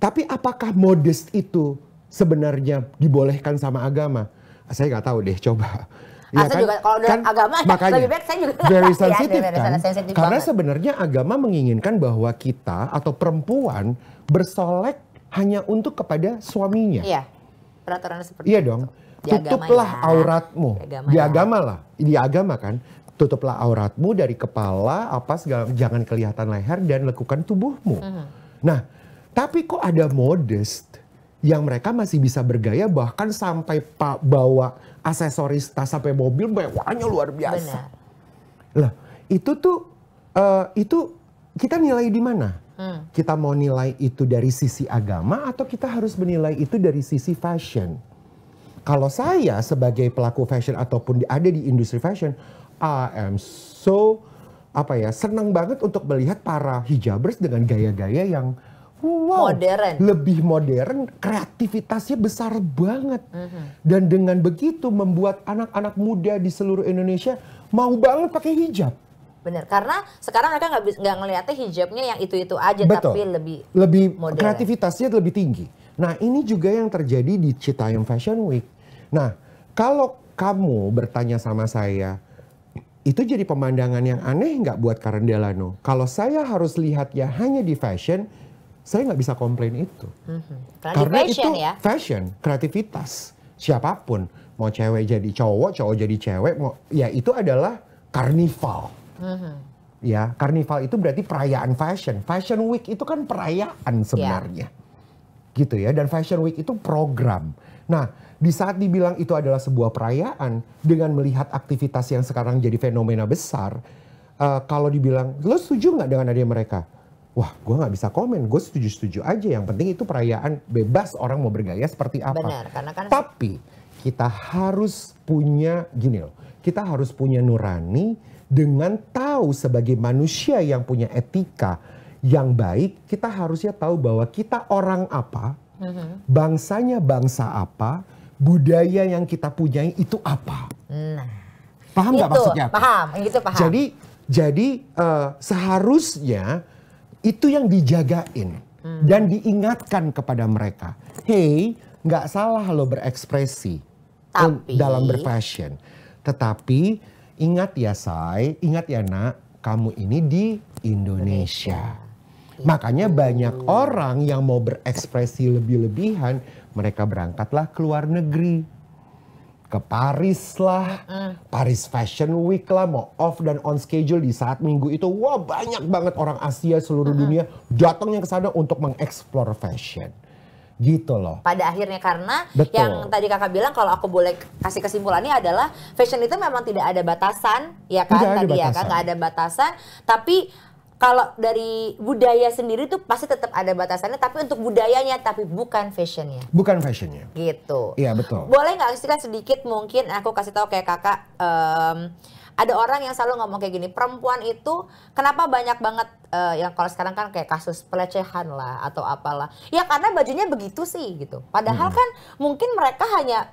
tapi apakah modest itu sebenarnya dibolehkan sama agama? Saya nggak tahu deh, coba. Ya kan, juga, kalau kan, agama makanya, lebih baik saya juga very iya, sensitive ya, kan. Sensitive Karena banget. sebenarnya agama menginginkan bahwa kita atau perempuan bersolek hanya untuk kepada suaminya. Iya. Peraturan seperti iya itu. Iya dong. Di Tutuplah agama auratmu. Di agama, lah. Di agama kan. Tutuplah auratmu dari kepala apa segala jangan kelihatan leher dan lekukan tubuhmu. -hmm. Nah, tapi kok ada modest yang mereka masih bisa bergaya bahkan sampai pak bawa aksesoris tas sampai mobil mewahnya luar biasa. Lah itu tuh uh, itu kita nilai di mana? Hmm. Kita mau nilai itu dari sisi agama atau kita harus menilai itu dari sisi fashion? Kalau saya sebagai pelaku fashion ataupun ada di industri fashion, I am so apa ya senang banget untuk melihat para hijabers dengan gaya-gaya yang Wow, modern. lebih modern, kreativitasnya besar banget. Mm -hmm. Dan dengan begitu membuat anak-anak muda di seluruh Indonesia mau banget pakai hijab. Bener, karena sekarang mereka nggak ngeliatnya hijabnya yang itu-itu aja, Betul. tapi lebih lebih modern. kreativitasnya lebih tinggi. Nah, ini juga yang terjadi di Citayam Fashion Week. Nah, kalau kamu bertanya sama saya, itu jadi pemandangan yang aneh nggak buat Karen Delano? Kalau saya harus lihat ya hanya di fashion, saya nggak bisa komplain itu. Mm-hmm. Karena, fashion, itu ya? fashion, kreativitas siapapun mau cewek jadi cowok, cowok jadi cewek, mau ya itu adalah karnival. Mm-hmm. Ya, karnival itu berarti perayaan fashion. Fashion Week itu kan perayaan ya. sebenarnya. Yeah. Gitu ya, dan Fashion Week itu program. Nah, di saat dibilang itu adalah sebuah perayaan dengan melihat aktivitas yang sekarang jadi fenomena besar, uh, kalau dibilang lo setuju nggak dengan adanya mereka? wah gue nggak bisa komen, gue setuju-setuju aja. Yang penting itu perayaan bebas orang mau bergaya seperti apa. Benar, karena kan... Tapi kita harus punya gini loh, kita harus punya nurani dengan tahu sebagai manusia yang punya etika yang baik, kita harusnya tahu bahwa kita orang apa, mhm. bangsanya bangsa apa, budaya yang kita punyai itu apa. Nah, paham nggak gitu. maksudnya? Paham, itu paham. Jadi jadi uh, seharusnya itu yang dijagain hmm. dan diingatkan kepada mereka. Hey, nggak salah lo berekspresi Tapi... dalam berfashion. Tetapi ingat ya say, ingat ya nak, kamu ini di Indonesia. Indonesia. Iya. Makanya itu. banyak orang yang mau berekspresi lebih-lebihan, mereka berangkatlah ke luar negeri ke Paris lah, uh. Paris Fashion Week lah, mau off dan on schedule di saat minggu itu, wah banyak banget orang Asia seluruh uh -uh. dunia datangnya ke sana untuk mengeksplor fashion gitu loh. Pada akhirnya karena Betul. yang tadi kakak bilang kalau aku boleh kasih kesimpulannya adalah fashion itu memang tidak ada batasan, ya kan tidak tadi ya kan nggak ada batasan, tapi kalau dari budaya sendiri tuh pasti tetap ada batasannya tapi untuk budayanya tapi bukan fashionnya bukan fashionnya gitu iya betul boleh nggak sih sedikit mungkin aku kasih tahu kayak kakak um, ada orang yang selalu ngomong kayak gini perempuan itu kenapa banyak banget uh, yang kalau sekarang kan kayak kasus pelecehan lah atau apalah ya karena bajunya begitu sih gitu padahal hmm. kan mungkin mereka hanya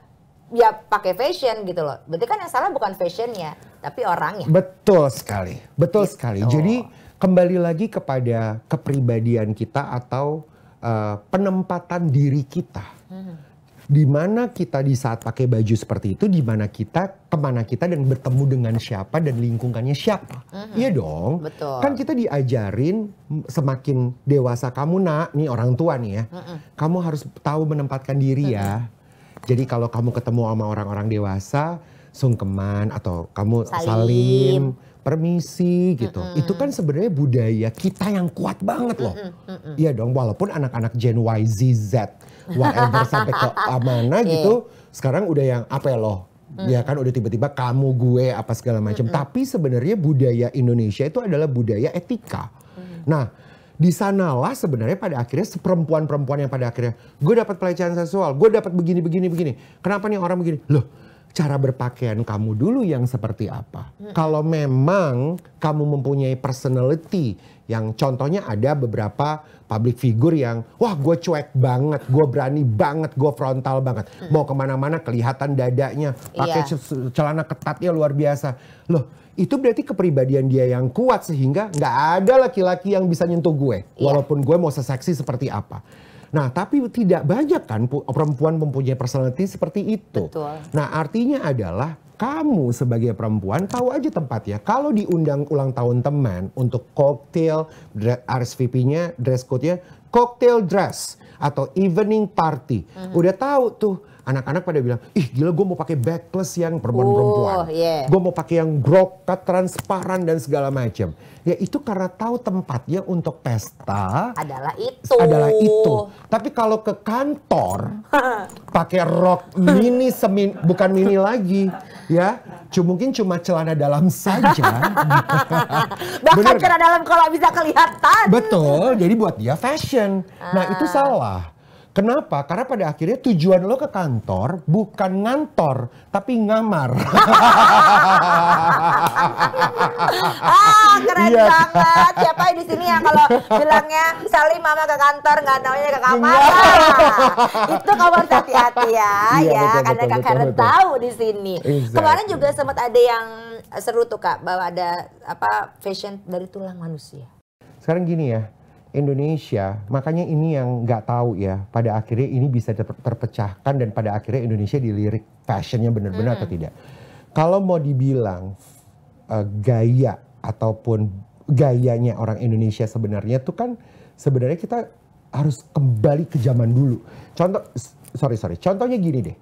ya pakai fashion gitu loh berarti kan yang salah bukan fashionnya tapi orangnya betul sekali betul gitu. sekali jadi Kembali lagi kepada kepribadian kita atau uh, penempatan diri kita. Hmm. Di mana kita di saat pakai baju seperti itu, di mana kita, kemana kita dan bertemu dengan siapa dan lingkungannya siapa. Hmm. Iya dong. Betul. Kan kita diajarin semakin dewasa kamu nak, nih orang tua nih ya. Hmm. Kamu harus tahu menempatkan diri ya. Hmm. Jadi kalau kamu ketemu sama orang-orang dewasa, sungkeman atau kamu salim, salim permisi gitu. Mm -hmm. Itu kan sebenarnya budaya kita yang kuat banget loh. Mm -mm. Mm Iya dong, walaupun anak-anak Gen Y, Z, Z, whatever (laughs) sampai ke mana gitu. Iya. gitu, sekarang udah yang apa ya loh? Mm. Ya kan udah tiba-tiba kamu, gue, apa segala macam. Mm -hmm. Tapi sebenarnya budaya Indonesia itu adalah budaya etika. Mm. Nah, di sanalah sebenarnya pada akhirnya perempuan-perempuan yang pada akhirnya gue dapat pelecehan seksual, gue dapat begini begini begini. Kenapa nih orang begini? Loh, cara berpakaian kamu dulu yang seperti apa. Hmm. Kalau memang kamu mempunyai personality yang contohnya ada beberapa public figure yang wah gue cuek banget, gue berani banget, gue frontal banget, hmm. mau kemana-mana kelihatan dadanya, pakai yeah. Iya. celana ketatnya luar biasa. Loh itu berarti kepribadian dia yang kuat sehingga nggak ada laki-laki yang bisa nyentuh gue, yeah. walaupun gue mau seseksi seperti apa. Nah, tapi tidak banyak kan perempuan mempunyai personality seperti itu. Betul. Nah, artinya adalah kamu sebagai perempuan tahu aja tempatnya. Kalau diundang ulang tahun teman untuk cocktail, RSVP-nya, dress code-nya, cocktail dress atau evening party. Mm -hmm. Udah tahu tuh anak-anak pada bilang, ih gila gue mau pakai backless yang perempuan-perempuan. Uh, oh, yeah. Gue mau pakai yang brokat, transparan dan segala macam. Ya itu karena tahu tempatnya untuk pesta. Adalah itu. Adalah itu. Tapi kalau ke kantor (laughs) pakai rok mini semin bukan mini lagi ya cuma mungkin cuma celana dalam saja (laughs) bahkan celana dalam kalau bisa kelihatan betul jadi buat dia fashion nah itu ah. salah Kenapa? Karena pada akhirnya tujuan lo ke kantor bukan ngantor, tapi ngamar. ah, keren iya. banget. Siapa di sini yang kalau bilangnya Salim mama ke kantor, nggak taunya ke kamar. Iya. Nah, itu kamu harus hati-hati ya, iya, ya, betul, karena betul, Kak Karen tahu di sini. Exactly. Kemarin juga sempat ada yang seru tuh Kak, bahwa ada apa fashion dari tulang manusia. Sekarang gini ya, Indonesia, makanya ini yang nggak tahu ya, pada akhirnya ini bisa ter terpecahkan dan pada akhirnya Indonesia dilirik fashionnya benar-benar hmm. atau tidak. Kalau mau dibilang uh, gaya ataupun gayanya orang Indonesia sebenarnya tuh kan sebenarnya kita harus kembali ke zaman dulu. Contoh, sorry sorry, contohnya gini deh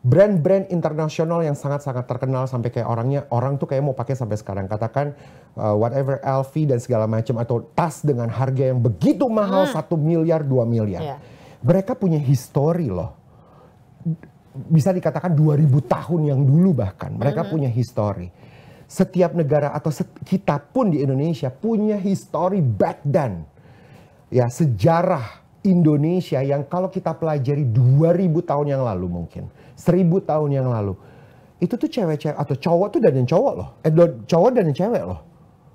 brand-brand internasional yang sangat-sangat terkenal sampai kayak orangnya orang tuh kayak mau pakai sampai sekarang katakan uh, whatever LV dan segala macam atau tas dengan harga yang begitu mahal hmm. satu hmm. miliar dua miliar yeah. mereka punya histori loh bisa dikatakan 2000 tahun yang dulu bahkan mereka hmm. punya histori setiap negara atau set, kita pun di Indonesia punya histori back then ya sejarah Indonesia yang kalau kita pelajari 2000 tahun yang lalu mungkin seribu tahun yang lalu. Itu tuh cewek-cewek atau cowok tuh dan yang cowok loh. Eh, cowok dan yang cewek loh.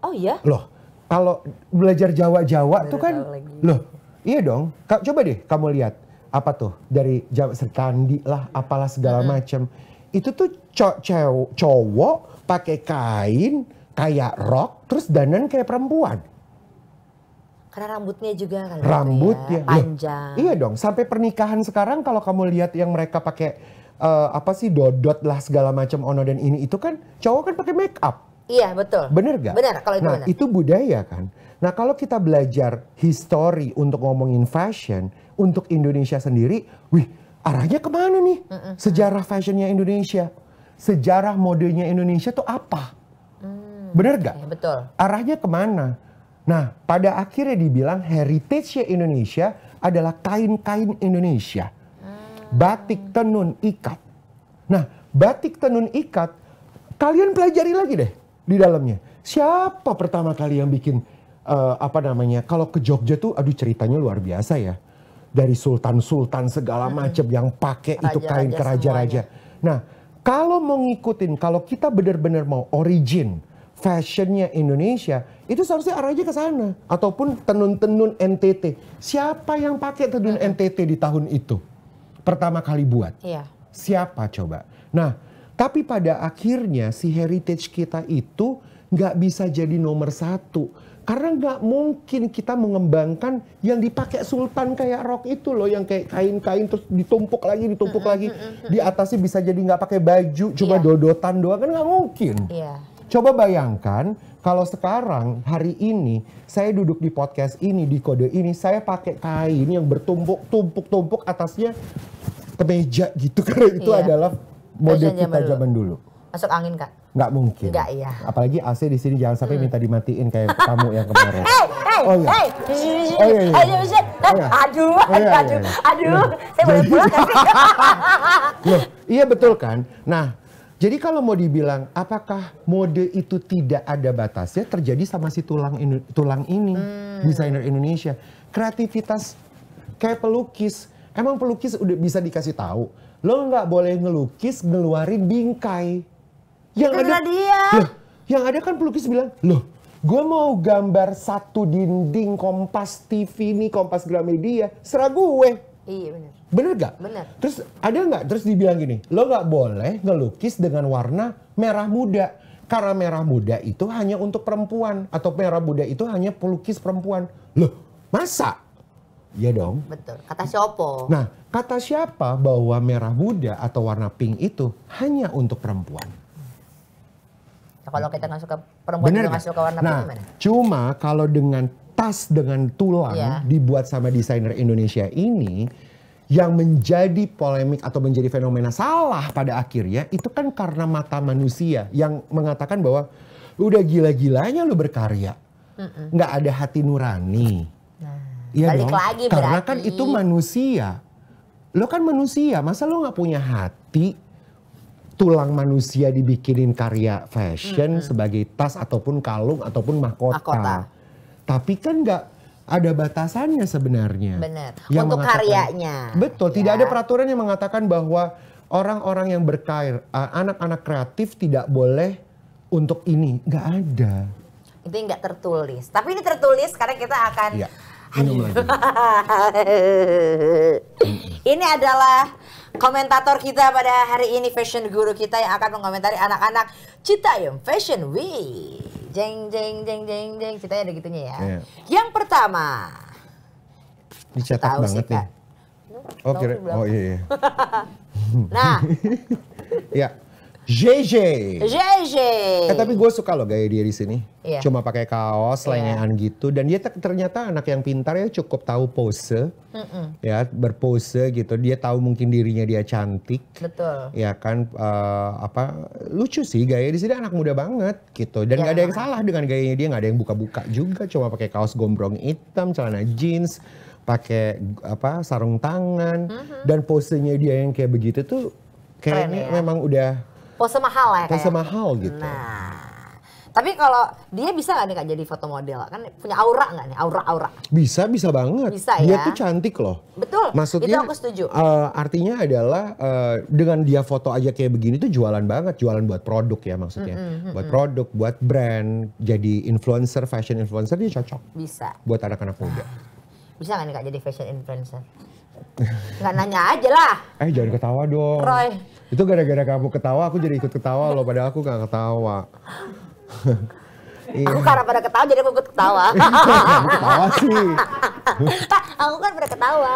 Oh iya? Loh, kalau belajar Jawa-Jawa tuh kan, loh, iya dong. Ka coba deh kamu lihat apa tuh dari Jawa Serkandi lah, apalah segala hmm. macam. Itu tuh co cowok, cowok pakai kain kayak rok, terus danan kayak perempuan. Karena rambutnya juga kan. Rambutnya ya, panjang. Loh, iya dong, sampai pernikahan sekarang kalau kamu lihat yang mereka pakai uh, apa sih dodot lah segala macam ono dan ini itu kan cowok kan pakai make up. Iya betul. Bener gak? Bener kalau itu nah, bener. itu budaya kan. Nah kalau kita belajar history untuk ngomongin fashion untuk Indonesia sendiri, wih arahnya kemana nih? Sejarah fashionnya Indonesia, sejarah modenya Indonesia tuh apa? Mm. Bener gak? Iya, betul. Arahnya kemana? Nah pada akhirnya dibilang heritage-nya Indonesia adalah kain-kain Indonesia batik tenun ikat. Nah, batik tenun ikat kalian pelajari lagi deh di dalamnya. Siapa pertama kali yang bikin uh, apa namanya? Kalau ke Jogja tuh aduh ceritanya luar biasa ya. Dari sultan-sultan segala macam yang pakai itu kain keraja-raja. Nah, kalau mau ngikutin, kalau kita benar-benar mau origin fashionnya Indonesia, itu seharusnya arahnya ke sana. Ataupun tenun-tenun NTT. Siapa yang pakai tenun NTT di tahun itu? pertama kali buat. Iya. Siapa coba? Nah, tapi pada akhirnya si heritage kita itu nggak bisa jadi nomor satu. Karena nggak mungkin kita mengembangkan yang dipakai sultan kayak rok itu loh, yang kayak kain-kain terus ditumpuk lagi, ditumpuk lagi. Di atasnya bisa jadi nggak pakai baju, cuma iya. dodotan doang kan nggak mungkin. Iya. Coba bayangkan kalau sekarang hari ini saya duduk di podcast ini di kode ini saya pakai kain yang bertumpuk-tumpuk-tumpuk atasnya kemeja gitu (laughs) karena itu iya. adalah mode Fashion kita zaman dulu. dulu. Masuk angin kak? Nggak mungkin. Nggak iya. Apalagi AC di sini jangan sampai hmm. minta dimatiin kayak kamu (laughs) yang kemarin. oh iya. Oh iya, iya. oh iya. iya. Oh, aduh, oh, aduh, aduh, Saya boleh pulang (laughs) Loh, iya betul kan? Nah, jadi kalau mau dibilang apakah mode itu tidak ada batasnya terjadi sama si tulang ini, tulang ini hmm. desainer Indonesia. Kreativitas kayak pelukis. Emang pelukis udah bisa dikasih tahu, lo nggak boleh ngelukis ngeluarin bingkai. Yang itu ada dia. Loh, yang ada kan pelukis bilang, "Loh, gue mau gambar satu dinding Kompas TV nih, Kompas Gramedia, serah gue." Iya benar. Bener gak? Bener. Terus ada nggak? Terus dibilang gini, lo nggak boleh ngelukis dengan warna merah muda. Karena merah muda itu hanya untuk perempuan. Atau merah muda itu hanya pelukis perempuan. Loh, masa? Ya dong. Betul. Kata siapa? Nah, kata siapa bahwa merah muda atau warna pink itu hanya untuk perempuan? Ya, kalau kita nggak suka perempuan Bener nggak suka warna nah, pink gimana? Cuma kalau dengan tas dengan tulang yeah. dibuat sama desainer Indonesia ini yang menjadi polemik atau menjadi fenomena salah pada akhirnya itu kan karena mata manusia yang mengatakan bahwa udah gila-gilanya lu berkarya nggak ada hati nurani nah, ya balik dong? lagi berarti. karena kan itu manusia lo kan manusia masa lo nggak punya hati tulang manusia dibikinin karya fashion mm -hmm. sebagai tas ataupun kalung ataupun mahkota, mahkota. tapi kan nggak ada batasannya sebenarnya. Benar. Untuk karyanya. Betul, ya. tidak ada peraturan yang mengatakan bahwa orang-orang yang berkair, anak-anak kreatif tidak boleh untuk ini, nggak ada. Itu nggak tertulis. Tapi ini tertulis karena kita akan. Ya. Minum lagi. (laughs) ini adalah komentator kita pada hari ini fashion guru kita yang akan mengomentari anak-anak Citayam Fashion Week jeng jeng jeng jeng jeng kita ada gitunya ya. Yeah. Yang pertama. Dicetak banget nih. Ya? Oke. Oh, oh iya iya. (laughs) nah. (laughs) ya. JJ. JJ. Eh tapi gue suka loh gaya dia di sini. Yeah. Cuma pakai kaos, yeah. lengan gitu dan dia ternyata anak yang pintar ya cukup tahu pose. Mm -mm. Ya, berpose gitu. Dia tahu mungkin dirinya dia cantik. Betul. Ya kan uh, apa lucu sih gaya di sini anak muda banget gitu. Dan yeah. gak ada yang salah dengan gayanya dia, gak ada yang buka-buka juga, cuma pakai kaos gombrong hitam, celana jeans, pakai apa sarung tangan mm -hmm. dan posenya dia yang kayak begitu tuh kayaknya ya? memang udah pose mahal lah ya pose kayak. mahal gitu nah tapi kalau dia bisa nggak nih kak jadi foto model? Kan punya aura nggak nih? Aura-aura. Bisa, bisa banget. Bisa dia ya. Dia tuh cantik loh. Betul. Maksudnya. Itu aku setuju. Uh, artinya adalah uh, dengan dia foto aja kayak begini tuh jualan banget, jualan buat produk ya maksudnya. Mm -hmm, buat produk, buat brand, jadi influencer, fashion influencer dia cocok. Bisa. Buat anak-anak muda. Bisa nggak nih kak jadi fashion influencer? Nggak nanya aja lah. Eh jangan ketawa dong. Roy. Itu gara-gara kamu ketawa aku jadi ikut ketawa loh. Padahal aku gak ketawa. Iya. (laughs) Aku karena pada ketawa jadi aku ikut ketawa. (laughs) Iya, kamu ketawa sih. (laughs) aku kan pada ketawa.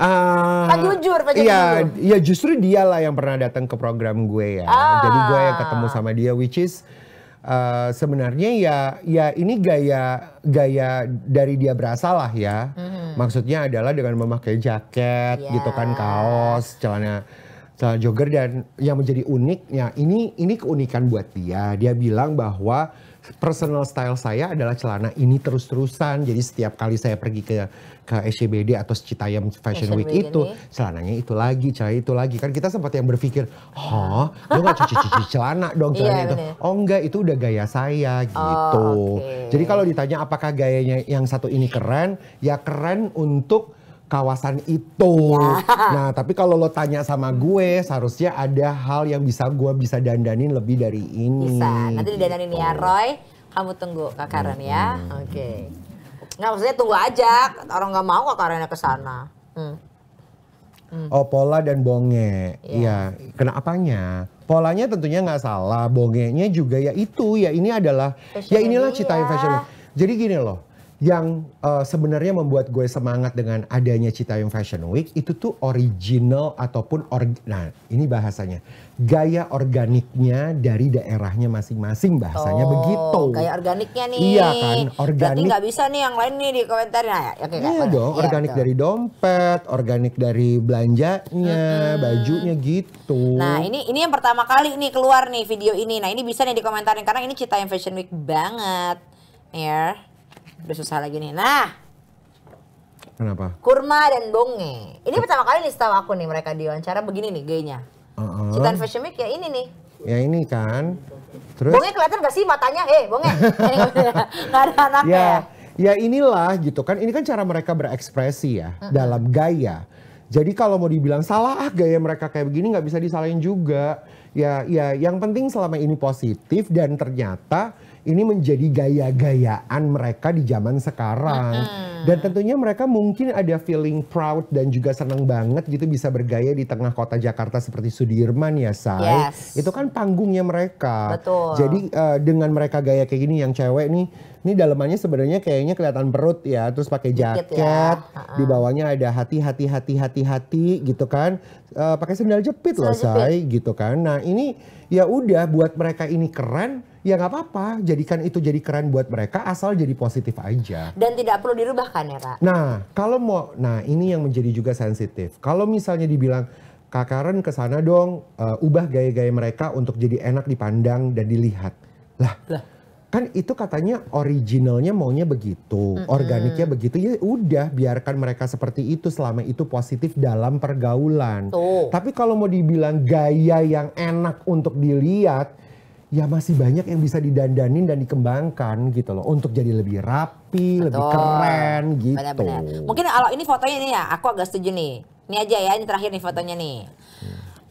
Uh, (coughs) Pak jujur, Pak iya, jujur. Iya, justru dialah yang pernah datang ke program gue ya. Ah. Jadi gue yang ketemu sama dia, which is uh, sebenarnya ya ya ini gaya gaya dari dia berasal lah ya. Mm-hmm. Maksudnya adalah dengan memakai jaket yeah. gitu kan kaos, celana celana jogger dan yang menjadi uniknya ini ini keunikan buat dia. Dia bilang bahwa personal style saya adalah celana ini terus-terusan. Jadi setiap kali saya pergi ke ke SCBD atau Citayam Fashion, Fashion Week, Week itu, ini. celananya itu lagi, celana itu lagi. Kan kita sempat yang berpikir, "Hah, lu gak cuci-cuci (laughs) celana dong iya, celana yeah, itu." Bener. Oh enggak, itu udah gaya saya gitu. Oh, okay. Jadi kalau ditanya apakah gayanya yang satu ini keren, ya keren untuk kawasan itu. (laughs) Nah, tapi kalau lo tanya sama gue, seharusnya ada hal yang bisa gue bisa dandanin lebih dari ini. Bisa, nanti gitu. didandanin gitu. ya Roy. Kamu tunggu Kak Karen ya. Oke. Okay. Nggak maksudnya tunggu aja. Orang nggak mau Kak Karennya ke sana. Hmm. hmm. Oh, pola dan bonge. Iya. iya. Kena apanya? Polanya tentunya nggak salah, bongenya juga ya itu, ya ini adalah, ya inilah cita ya. fashion. Jadi gini loh, yang uh, sebenarnya membuat gue semangat dengan adanya Citayung Fashion Week itu tuh original ataupun org. nah ini bahasanya gaya organiknya dari daerahnya masing-masing bahasanya oh, begitu gaya organiknya nih iya kan organik nggak bisa nih yang lain nih di komentarin nah, ya, ya okay, iya kan? dong iya, organik dong. dari dompet organik dari belanjanya hmm. bajunya gitu nah ini ini yang pertama kali nih keluar nih video ini nah ini bisa nih di komentarin karena ini Citayung Fashion Week banget ya Udah susah lagi nih. Nah, Kenapa? Kurma dan Bonge. Ini pertama kali nih setahu aku nih mereka diwawancara begini nih gayanya. Uh -uh. Citan Fashion Week ya ini nih. Ya ini kan. Terus Bonge kelihatan gak sih matanya? Eh, Bonge. Enggak (laughs) ada anaknya. Ya, ya, ya inilah gitu kan. Ini kan cara mereka berekspresi ya uh -uh. dalam gaya. Jadi kalau mau dibilang salah ah gaya mereka kayak begini nggak bisa disalahin juga. Ya ya yang penting selama ini positif dan ternyata ini menjadi gaya-gayaan mereka di zaman sekarang. Mm -hmm. Dan tentunya mereka mungkin ada feeling proud dan juga senang banget gitu bisa bergaya di tengah kota Jakarta seperti Sudirman ya, Say. Yes. Itu kan panggungnya mereka. Betul. Jadi uh, dengan mereka gaya kayak gini yang cewek nih ini dalemannya sebenarnya kayaknya kelihatan perut ya, terus pakai ya. jaket, ya. di bawahnya ada hati-hati hati-hati hati gitu kan, uh, pakai sandal jepit loh, jepit. say gitu kan. Nah ini ya udah buat mereka ini keren, ya nggak apa-apa jadikan itu jadi keren buat mereka asal jadi positif aja dan tidak perlu dirubah kan ya kak nah kalau mau nah ini yang menjadi juga sensitif kalau misalnya dibilang Kak Karen kesana dong uh, ubah gaya-gaya mereka untuk jadi enak dipandang dan dilihat lah, lah kan itu katanya originalnya maunya begitu, mm -hmm. organiknya begitu ya udah biarkan mereka seperti itu selama itu positif dalam pergaulan. Tuh. Tapi kalau mau dibilang gaya yang enak untuk dilihat, ya masih banyak yang bisa didandanin dan dikembangkan gitu loh untuk jadi lebih rapi, Betul. lebih keren gitu. Benar -benar. Mungkin kalau ini fotonya ini ya, aku agak setuju nih. Ini aja ya, ini terakhir nih fotonya nih.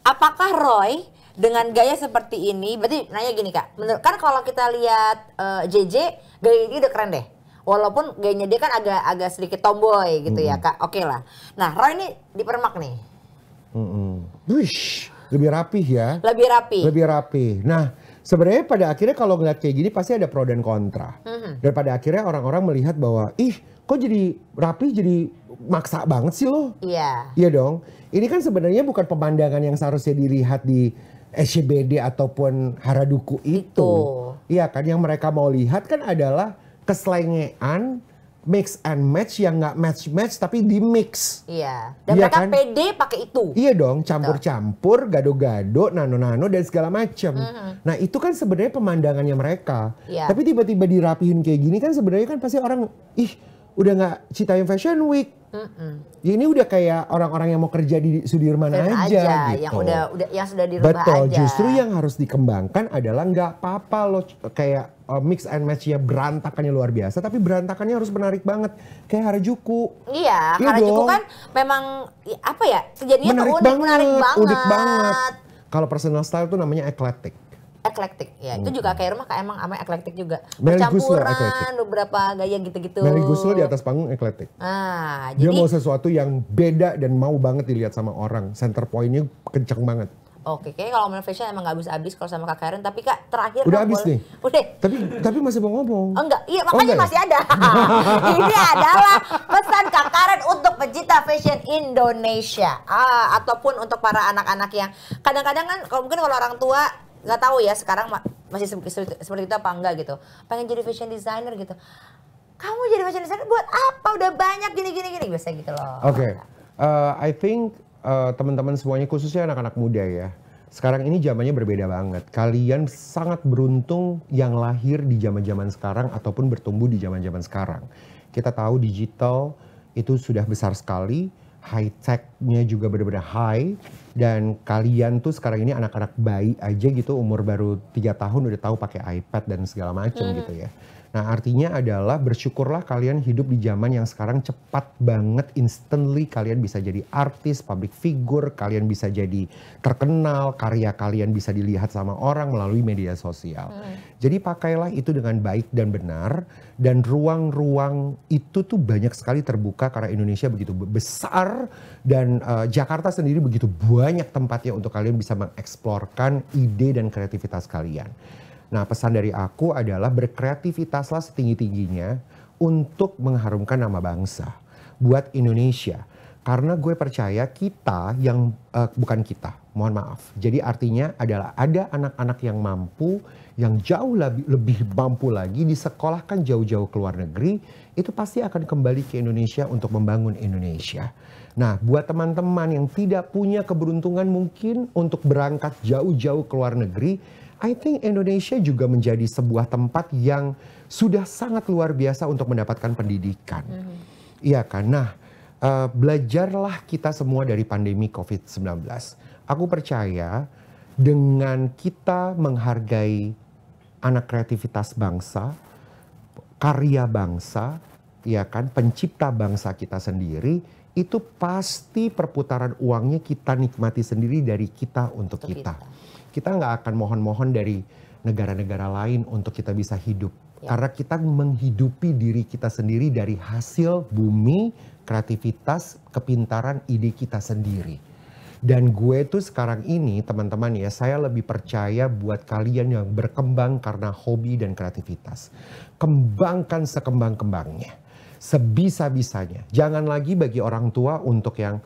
Apakah Roy dengan gaya seperti ini, berarti nanya gini kak, menurut kan kalau kita lihat uh, eh, JJ gaya ini udah keren deh. Walaupun gayanya dia kan agak agak sedikit tomboy gitu ya, hmm. ya kak, oke okay lah. Nah Roy ini di permak nih. Hmm -hmm. Wish, lebih rapih ya. Lebih rapi. Lebih rapi. Nah sebenarnya pada akhirnya kalau ngeliat kayak gini pasti ada pro dan kontra. Hmm. Dan pada akhirnya orang-orang melihat bahwa ih kok jadi rapi jadi maksa banget sih lo. Iya. Yeah. Iya dong. Ini kan sebenarnya bukan pemandangan yang seharusnya dilihat di SCBD ataupun Haraduku itu. Iya kan yang mereka mau lihat kan adalah keselengean mix and match yang nggak match match tapi di mix. Iya. Dan ya mereka kan? pede pakai itu. Iya dong, gitu. campur-campur, gado-gado, nano-nano dan segala macam. Mm -hmm. Nah itu kan sebenarnya pemandangannya mereka. Iya. Tapi tiba-tiba dirapihin kayak gini kan sebenarnya kan pasti orang ih udah nggak Citayam Fashion Week. Mm-mm. ini udah kayak orang-orang yang mau kerja di Sudirman aja, aja gitu. yang udah udah yang sudah dirubah Betul, aja. justru yang harus dikembangkan adalah nggak apa-apa loh kayak uh, mix and match ya berantakannya luar biasa tapi berantakannya harus menarik banget kayak Harajuku. Iya, ya Harajuku dong. kan memang apa ya? Kejadiannya menarik unik, banget, menarik banget. Unik banget. Kalau personal style tuh namanya eclectic eklektik ya itu hmm. juga kayak rumah kayak emang ama eklektik juga campuran beberapa gaya gitu-gitu Mary Guslo di atas panggung eklektik ah dia jadi, mau sesuatu yang beda dan mau banget dilihat sama orang center pointnya kenceng banget Oke, kayaknya kalau ngomongin fashion emang gak habis-habis kalau sama Kak Karen. Tapi Kak, terakhir Udah habis nih? Udah. Tapi tapi masih mau ngomong. Oh, enggak, iya oh, makanya oh, masih ada. (laughs) Ini adalah pesan Kak Karen untuk pecinta fashion Indonesia. Ah, ataupun untuk para anak-anak yang kadang-kadang kan kalau mungkin kalau orang tua nggak tahu ya sekarang masih seperti, seperti itu apa enggak gitu pengen jadi fashion designer gitu kamu jadi fashion designer buat apa udah banyak gini gini gini biasa gitu loh oke okay. uh, eh, I think uh, teman-teman semuanya khususnya anak-anak muda ya sekarang ini zamannya berbeda banget. Kalian sangat beruntung yang lahir di zaman-zaman sekarang ataupun bertumbuh di zaman-zaman sekarang. Kita tahu digital itu sudah besar sekali high tech-nya juga benar-benar high dan kalian tuh sekarang ini anak-anak bayi aja gitu umur baru tiga tahun udah tahu pakai iPad dan segala macam hmm. gitu ya. Nah, artinya adalah bersyukurlah kalian hidup di zaman yang sekarang cepat banget, instantly kalian bisa jadi artis, public figure, kalian bisa jadi terkenal, karya kalian bisa dilihat sama orang melalui media sosial. Hmm. Jadi pakailah itu dengan baik dan benar dan ruang-ruang itu tuh banyak sekali terbuka karena Indonesia begitu besar dan uh, Jakarta sendiri begitu banyak tempatnya untuk kalian bisa mengeksplorkan ide dan kreativitas kalian. Nah pesan dari aku adalah berkreativitaslah setinggi-tingginya untuk mengharumkan nama bangsa. Buat Indonesia. Karena gue percaya kita yang, uh, bukan kita, mohon maaf. Jadi artinya adalah ada anak-anak yang mampu, yang jauh lebih, lebih mampu lagi, disekolahkan jauh-jauh ke luar negeri, itu pasti akan kembali ke Indonesia untuk membangun Indonesia. Nah, buat teman-teman yang tidak punya keberuntungan mungkin untuk berangkat jauh-jauh ke luar negeri, I think Indonesia juga menjadi sebuah tempat yang sudah sangat luar biasa untuk mendapatkan pendidikan. Mm -hmm. Iya kan? Nah, uh, belajarlah kita semua dari pandemi COVID-19. Aku percaya dengan kita menghargai anak kreativitas bangsa, karya bangsa, ya kan, pencipta bangsa kita sendiri, itu pasti perputaran uangnya kita nikmati sendiri dari kita untuk, kita kita nggak akan mohon-mohon dari negara-negara lain untuk kita bisa hidup. Ya. Karena kita menghidupi diri kita sendiri dari hasil bumi, kreativitas, kepintaran ide kita sendiri. Dan gue tuh sekarang ini teman-teman ya saya lebih percaya buat kalian yang berkembang karena hobi dan kreativitas. Kembangkan sekembang-kembangnya. Sebisa-bisanya. Jangan lagi bagi orang tua untuk yang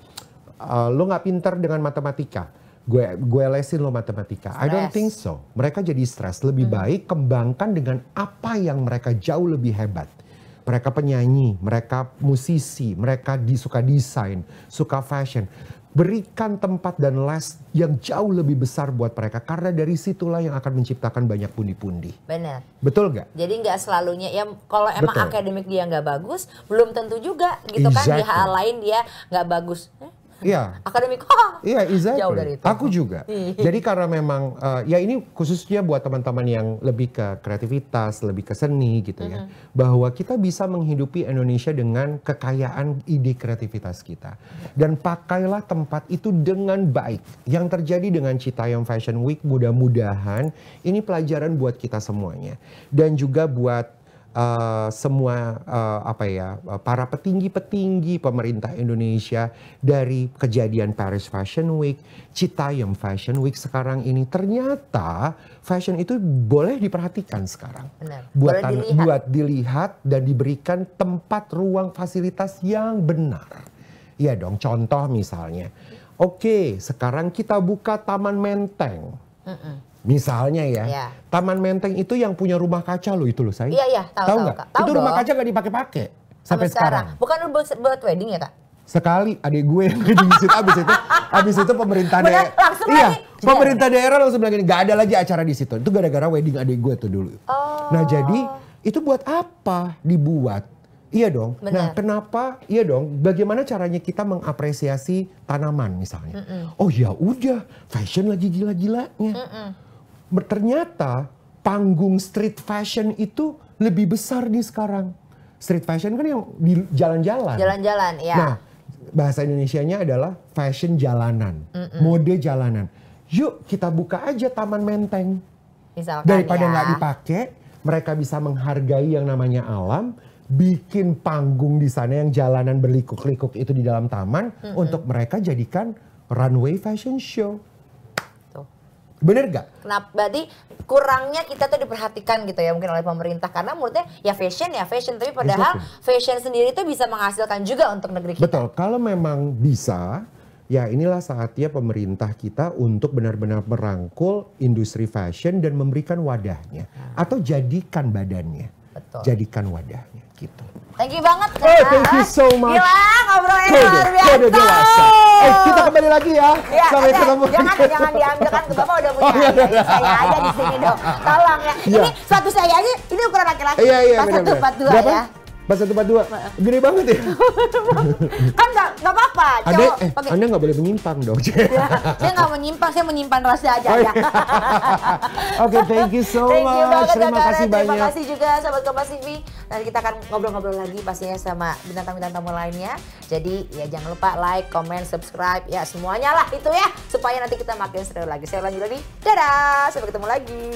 uh, eh, lo nggak pinter dengan matematika gue gue lesin lo matematika. Stress. I don't think so. Mereka jadi stres. Lebih hmm. baik kembangkan dengan apa yang mereka jauh lebih hebat. Mereka penyanyi, mereka musisi, mereka disuka desain, suka fashion. Berikan tempat dan les yang jauh lebih besar buat mereka karena dari situlah yang akan menciptakan banyak pundi-pundi. Benar. Betul gak? Jadi gak selalunya ya kalau emang Betul. akademik dia gak bagus, belum tentu juga gitu exactly. kan di hal lain dia gak bagus. Eh? Iya. Akademik. (laughs) Iya, exactly. Jauh dari itu. Aku juga. Iya. Jadi karena memang uh, ya ini khususnya buat teman-teman yang lebih ke kreativitas, lebih ke seni gitu ya. Mm -hmm. Bahwa kita bisa menghidupi Indonesia dengan kekayaan ide kreativitas kita. Dan pakailah tempat itu dengan baik. Yang terjadi dengan Citayam Fashion Week mudah-mudahan ini pelajaran buat kita semuanya dan juga buat uh, semua uh, apa ya eh, para petinggi-petinggi pemerintah Indonesia dari kejadian Paris Fashion Week, Citayam Fashion Week sekarang ini ternyata fashion itu boleh diperhatikan sekarang. Benar. Buat boleh dilihat. buat dilihat dan diberikan tempat ruang fasilitas yang benar. Iya dong, contoh misalnya. Oke, sekarang kita buka Taman Menteng. Mm -mm. Misalnya ya, ya, Taman Menteng itu yang punya rumah kaca loh itu loh saya. Iya iya, tahu tahu nggak? Itu rumah kaca nggak dipakai-pakai sampai sekarang. sekarang. Bukan buat, buat wedding ya kak? Sekali adik gue yang di situ abis itu abis itu pemerintah daerah iya lagi. pemerintah daerah langsung bilang gini nggak ada lagi acara di situ itu gara-gara wedding adik gue tuh dulu. Oh. Nah jadi itu buat apa dibuat? Iya dong. Nah, Bener. Nah, kenapa? Iya dong. Bagaimana caranya kita mengapresiasi tanaman misalnya? Mm -mm. Oh ya udah, fashion lagi gila-gilanya. Mm -mm ternyata panggung street fashion itu lebih besar di sekarang. Street fashion kan yang di jalan-jalan. Jalan-jalan, ya. Nah, bahasa Indonesianya adalah fashion jalanan, Mm-mm. mode jalanan. Yuk kita buka aja Taman Menteng. Misalkan Daripada iya. nggak ya. dipakai, mereka bisa menghargai yang namanya alam, bikin panggung di sana yang jalanan berlikuk-likuk itu di dalam taman mm mm untuk mereka jadikan runway fashion show. Bener gak? Kenapa? Berarti kurangnya kita tuh diperhatikan gitu ya mungkin oleh pemerintah karena menurutnya ya fashion ya fashion tapi padahal exactly. fashion sendiri tuh bisa menghasilkan juga untuk negeri kita. Betul. Kalau memang bisa ya inilah saatnya pemerintah kita untuk benar-benar merangkul industri fashion dan memberikan wadahnya nah. atau jadikan badannya. Betul. Jadikan wadahnya gitu. Thank you banget. Eh, Kak. Oh, thank you so much. Gila, ngobrolnya kode, luar biasa. Kode dewasa. Eh, kita kembali lagi ya. ya Sampai ya, ketemu. Jangan, jangan diambil kan. Bapak udah punya oh, iya, iya. Ya, saya aja di sini dong. Tolong ya. ya. Ini suatu saya aja, ini ukuran laki-laki. Iya, iya, benar-benar. 42 ya. Pas satu pas dua, gede banget ya. (laughs) kan nggak nggak apa-apa. Ada, eh, Anda nggak boleh menyimpang dong. ya, saya nggak menyimpang, saya menyimpan rasa aja. Oh, iya. Ya. (laughs) Oke, okay, thank you so thank much. You banget, terima kakara. kasih banyak. Terima kasih juga sahabat Kompas TV. Nanti kita akan ngobrol-ngobrol lagi pastinya sama bintang-bintang tamu lainnya. Jadi ya jangan lupa like, comment, subscribe, ya semuanya lah itu ya. Supaya nanti kita makin seru lagi. Saya lanjut lagi. Dadah, sampai ketemu lagi.